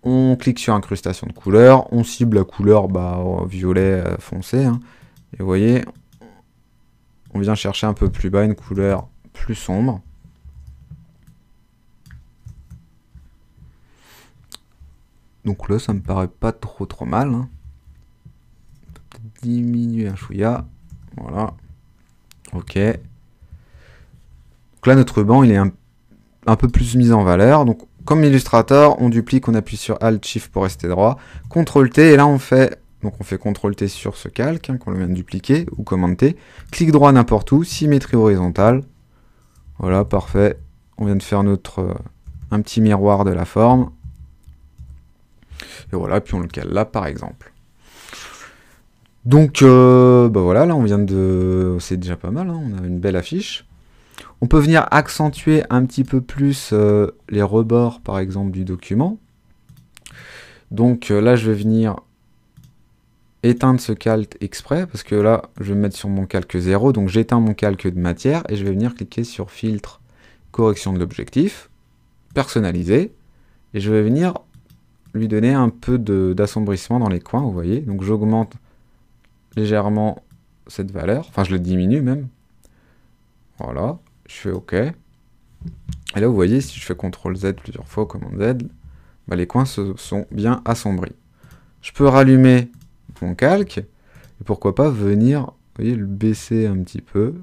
On clique sur incrustation de couleur, on cible la couleur bah, violet euh, foncé. Hein. Et vous voyez, on vient chercher un peu plus bas une couleur plus sombre. Donc là, ça me paraît pas trop trop mal. Hein diminuer un chouïa. Voilà. Ok. Donc là, notre banc il est un, peu plus mis en valeur. Donc, comme Illustrator, on duplique, on appuie sur Alt Shift pour rester droit. CTRL T, et là, on fait, donc on fait CTRL T sur ce calque, hein, qu'on vient de dupliquer, ou commenter, Clic droit n'importe où, symétrie horizontale. Voilà, parfait. On vient de faire notre, euh, un petit miroir de la forme. Et voilà, puis on le cale là, par exemple. Donc, euh, bah voilà, là, on vient de... C'est déjà pas mal, hein, on a une belle affiche. On peut venir accentuer un petit peu plus euh, les rebords, par exemple, du document. Donc euh, là, je vais venir éteindre ce calque exprès, parce que là, je vais me mettre sur mon calque 0. Donc j'éteins mon calque de matière, et je vais venir cliquer sur Filtre, Correction de l'objectif, Personnaliser, et je vais venir lui donner un peu d'assombrissement dans les coins, vous voyez. Donc j'augmente légèrement cette valeur, enfin je le diminue même. Voilà, je fais OK. Et là vous voyez, si je fais CTRL Z plusieurs fois, commande Z, bah, les coins se sont bien assombris. Je peux rallumer mon calque, et pourquoi pas venir, voyez, le baisser un petit peu,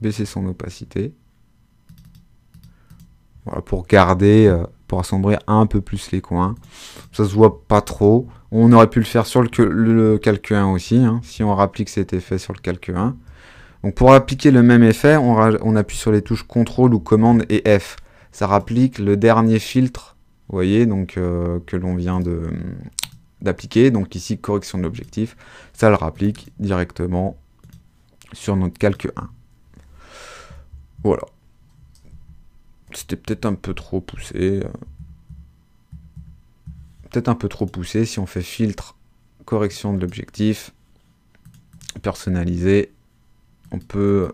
baisser son opacité. Voilà, pour garder, euh, pour assombrir un peu plus les coins. Ça se voit pas trop, on aurait pu le faire sur le, calque 1 aussi, hein, si on rapplique cet effet sur le calque 1. Donc pour appliquer le même effet, on, appuie sur les touches CTRL ou commande et F. Ça rapplique le dernier filtre, voyez, donc, euh, que l'on vient d'appliquer. Donc ici, correction de l'objectif, ça le rapplique directement sur notre calque 1. Voilà. C'était peut-être un peu trop poussé. Euh peut-être un peu trop poussé. Si on fait filtre, correction de l'objectif, personnalisé, on peut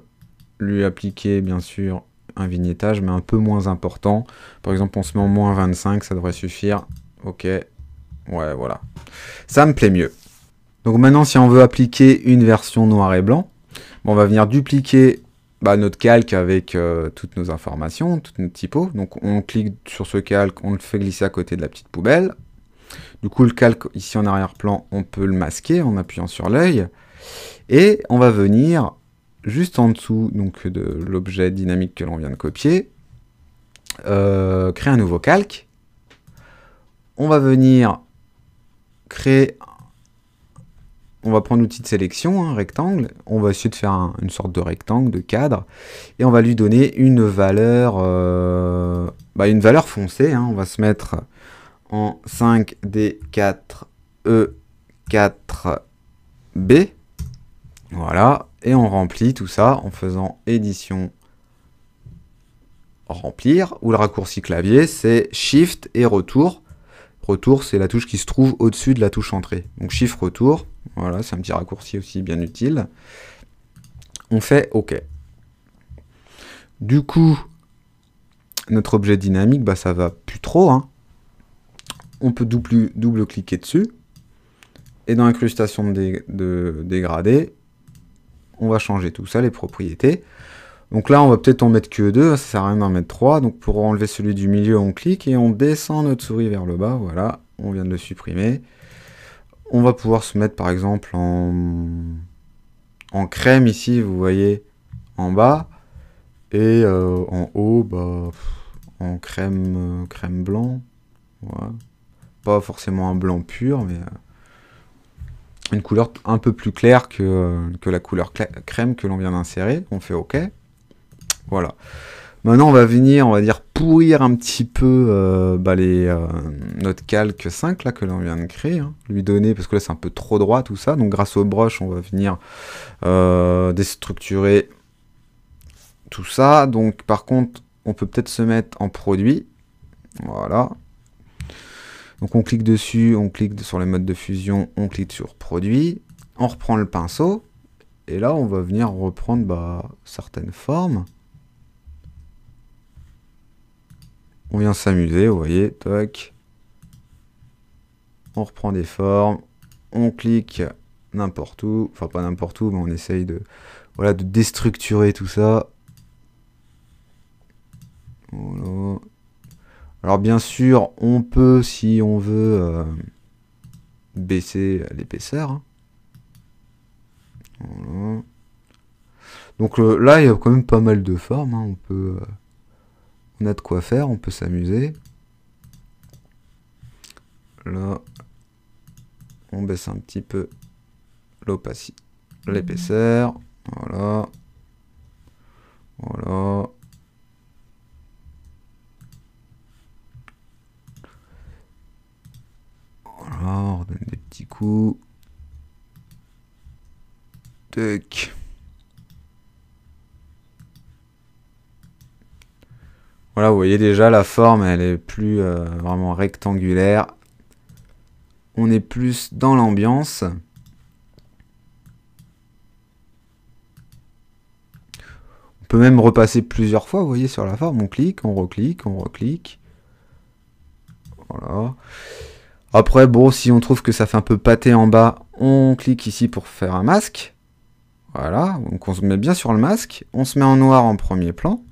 lui appliquer bien sûr un vignettage, mais un peu moins important. Par exemple, on se met en moins 25, ça devrait suffire. Ok, ouais, voilà. Ça me plaît mieux. Donc maintenant, si on veut appliquer une version noir et blanc, on va venir dupliquer bah, notre calque avec euh, toutes nos informations, toutes nos typos. Donc on clique sur ce calque, on le fait glisser à côté de la petite poubelle, du coup, le calque ici en arrière-plan, on peut le masquer en appuyant sur l'œil. Et on va venir juste en dessous donc, de l'objet dynamique que l'on vient de copier, euh, créer un nouveau calque. On va venir créer... On va prendre l'outil de sélection, un hein, rectangle. On va essayer de faire une sorte de rectangle, de cadre. Et on va lui donner une valeur, euh, bah, une valeur foncée. Hein. On va se mettre en 5D4E4B. E voilà, et on remplit tout ça en faisant édition remplir, ou le raccourci clavier, c'est Shift et retour. Retour, c'est la touche qui se trouve au-dessus de la touche entrée. Donc Shift retour, voilà, c'est un petit raccourci aussi bien utile. On fait OK. Du coup, notre objet dynamique, bah, ça va plus trop. Hein on peut double, double cliquer dessus. Et dans l'incrustation de, dégradé, on va changer tout ça, les propriétés. Donc là, on va peut-être en mettre que deux. ça sert à rien d'en mettre trois. Donc pour enlever celui du milieu, on clique et on descend notre souris vers le bas. Voilà, on vient de le supprimer. On va pouvoir se mettre par exemple en, crème ici, vous voyez, en bas. Et euh, en haut, bah, en crème, euh, crème blanc. Voilà pas forcément un blanc pur, mais euh, une couleur un peu plus claire que, euh, que la couleur crème que l'on vient d'insérer. On fait OK. Voilà. Maintenant, on va venir, on va dire, pourrir un petit peu euh, bah, les, notre calque 5 là, que l'on vient de créer. Hein. Lui donner, parce que là, c'est un peu trop droit tout ça. Donc, grâce au brush, on va venir déstructurer tout ça. Donc, par contre, on peut peut-être se mettre en produit. Voilà. Donc on clique dessus, on clique sur les modes de fusion, on clique sur produit, on reprend le pinceau, et là on va venir reprendre bah, certaines formes. On vient s'amuser, vous voyez, toc. On reprend des formes, on clique n'importe où, enfin pas n'importe où, mais on essaye de, voilà, de déstructurer tout ça. Voilà. Alors bien sûr, on peut, si on veut, euh, baisser l'épaisseur. Hein. Donc euh, là, il y a quand même pas mal de formes. Hein. On peut, euh, on a de quoi faire, on peut s'amuser. Là, on baisse un petit peu l'opacité, l'épaisseur. Voilà. Voilà. Voilà, vous voyez déjà la forme, elle est plus euh, vraiment rectangulaire. On est plus dans l'ambiance. On peut même repasser plusieurs fois, vous voyez, sur la forme. On clique, on reclique, on reclique. Voilà. Après, bon, si on trouve que ça fait un peu pâté en bas, on clique ici pour faire un masque. Voilà, donc on se met bien sur le masque, on se met en noir en premier plan,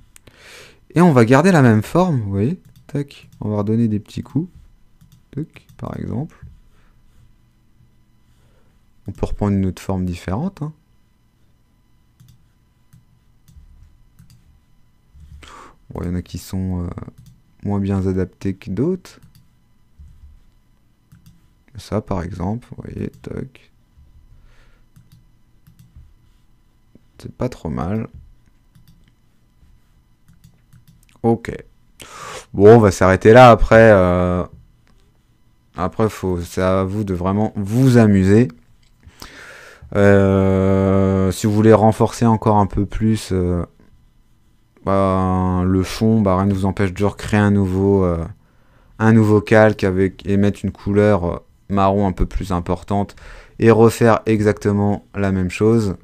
et on va garder la même forme, vous voyez, tac, on va redonner des petits coups, par exemple. On peut reprendre une autre forme différente. Bon, hein. il y en a qui sont euh, moins bien adaptés que d'autres. Ça, par exemple, vous voyez, toc. C'est pas trop mal. Ok. Bon, on va s'arrêter là. Après, euh, après, faut, c'est à vous de vraiment vous amuser. Euh, si vous voulez renforcer encore un peu plus euh, ben, le fond, bah, rien ne vous empêche de recréer un nouveau, un nouveau calque avec et mettre une couleur marron un peu plus importante et refaire exactement la même chose.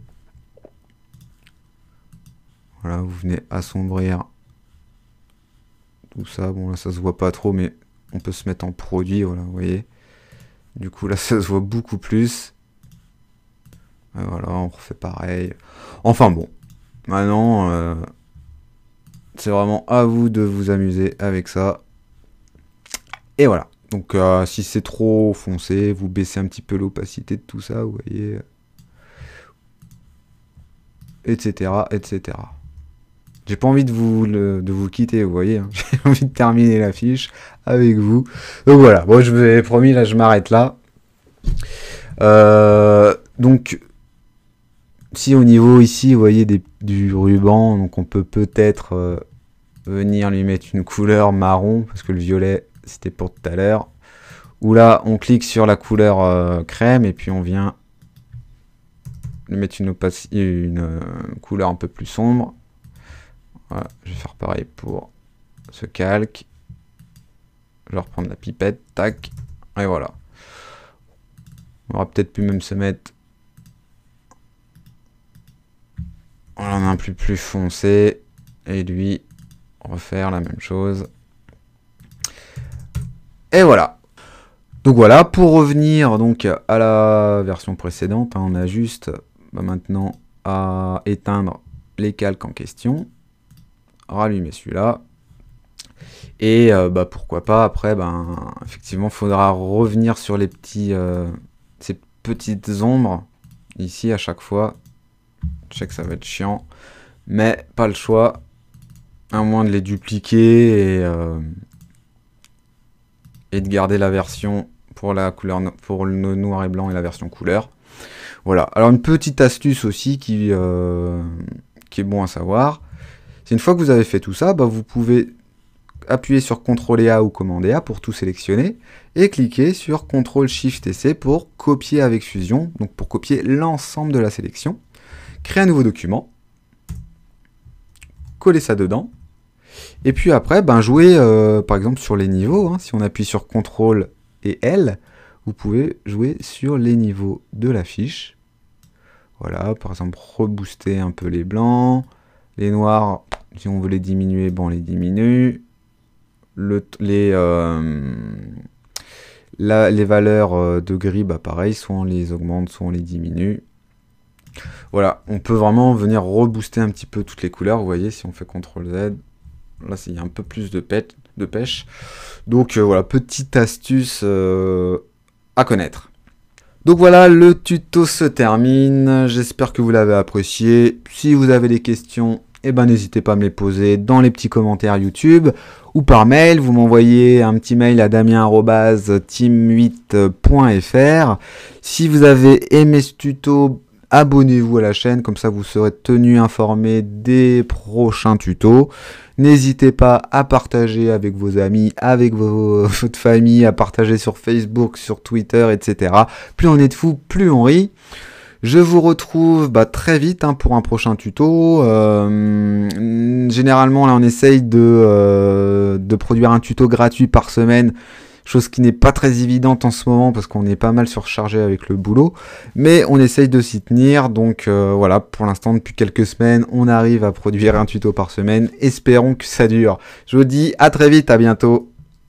Voilà, vous venez assombrir tout ça. Bon, là, ça se voit pas trop, mais on peut se mettre en produit, voilà, vous voyez. Du coup, là, ça se voit beaucoup plus. voilà, on refait pareil. Enfin, bon. Maintenant, euh, c'est vraiment à vous de vous amuser avec ça. Et voilà. Donc euh, si c'est trop foncé, vous baissez un petit peu l'opacité de tout ça, vous voyez. Etc, euh, etc. J'ai pas envie de vous, vous quitter, vous voyez. Hein. J'ai envie de terminer l'affiche avec vous. Donc voilà, bon, je vous ai promis, là, je m'arrête là. Euh, donc, si au niveau ici, vous voyez du ruban, donc on peut peut-être venir lui mettre une couleur marron, parce que le violet c'était pour tout à l'heure. Où là, on clique sur la couleur euh, crème et puis on vient lui mettre une, une euh, couleur un peu plus sombre. je vais faire pareil pour ce calque. Je vais reprendre la pipette, tac, et voilà. On aura peut-être pu même se mettre... On en a un plus plus foncé, et lui, refaire la même chose. Et voilà. Donc voilà, pour revenir donc à la version précédente, hein, on a juste bah, maintenant à éteindre les calques en question, rallumer celui-là, et euh, bah, pourquoi pas après, ben bah, effectivement, faudra revenir sur les petits, euh, ces petites ombres ici à chaque fois. Je sais que ça va être chiant, mais pas le choix, à moins de les dupliquer et... Euh, et de garder la version pour, la couleur pour le noir et blanc et la version couleur. Voilà. Alors une petite astuce aussi qui, euh, qui est bon à savoir, c'est une fois que vous avez fait tout ça, bah vous pouvez appuyer sur CTRL A ou CMD A pour tout sélectionner et cliquer sur CTRL SHIFT et C pour copier avec Fusion, donc pour copier l'ensemble de la sélection. Créer un nouveau document, coller ça dedans et puis après, ben, jouer euh, par exemple sur les niveaux. Hein. si on appuie sur CTRL et L, vous pouvez jouer sur les niveaux de la fiche. Voilà, par exemple, rebooster un peu les blancs. Les noirs, si on veut les diminuer, bon, on les diminue. Euh, les, valeurs euh, de gris, bah, pareil, soit on les augmente, soit on les diminue. Voilà, on peut vraiment venir rebooster un petit peu toutes les couleurs. Vous voyez, si on fait CTRL Z, Là, il y a un peu plus de, de pêche. Donc euh, voilà, petite astuce euh, à connaître. Donc voilà, le tuto se termine. J'espère que vous l'avez apprécié. Si vous avez des questions, eh ben, n'hésitez pas à me les poser dans les petits commentaires YouTube ou par mail. Vous m'envoyez un petit mail à damien.team8.fr. Si vous avez aimé ce tuto, abonnez-vous à la chaîne, comme ça vous serez tenu informé des prochains tutos. N'hésitez pas à partager avec vos amis, avec vos, votre famille, à partager sur Facebook, sur Twitter, etc. Plus on est de fous, plus on rit. Je vous retrouve bah, très vite hein, pour un prochain tuto. Euh, généralement, là, on essaye de, euh, de produire un tuto gratuit par semaine chose qui n'est pas très évidente en ce moment parce qu'on est pas mal surchargé avec le boulot, mais on essaye de s'y tenir, donc euh, voilà, pour l'instant depuis quelques semaines, on arrive à produire un tuto par semaine, espérons que ça dure. Je vous dis à très vite, à bientôt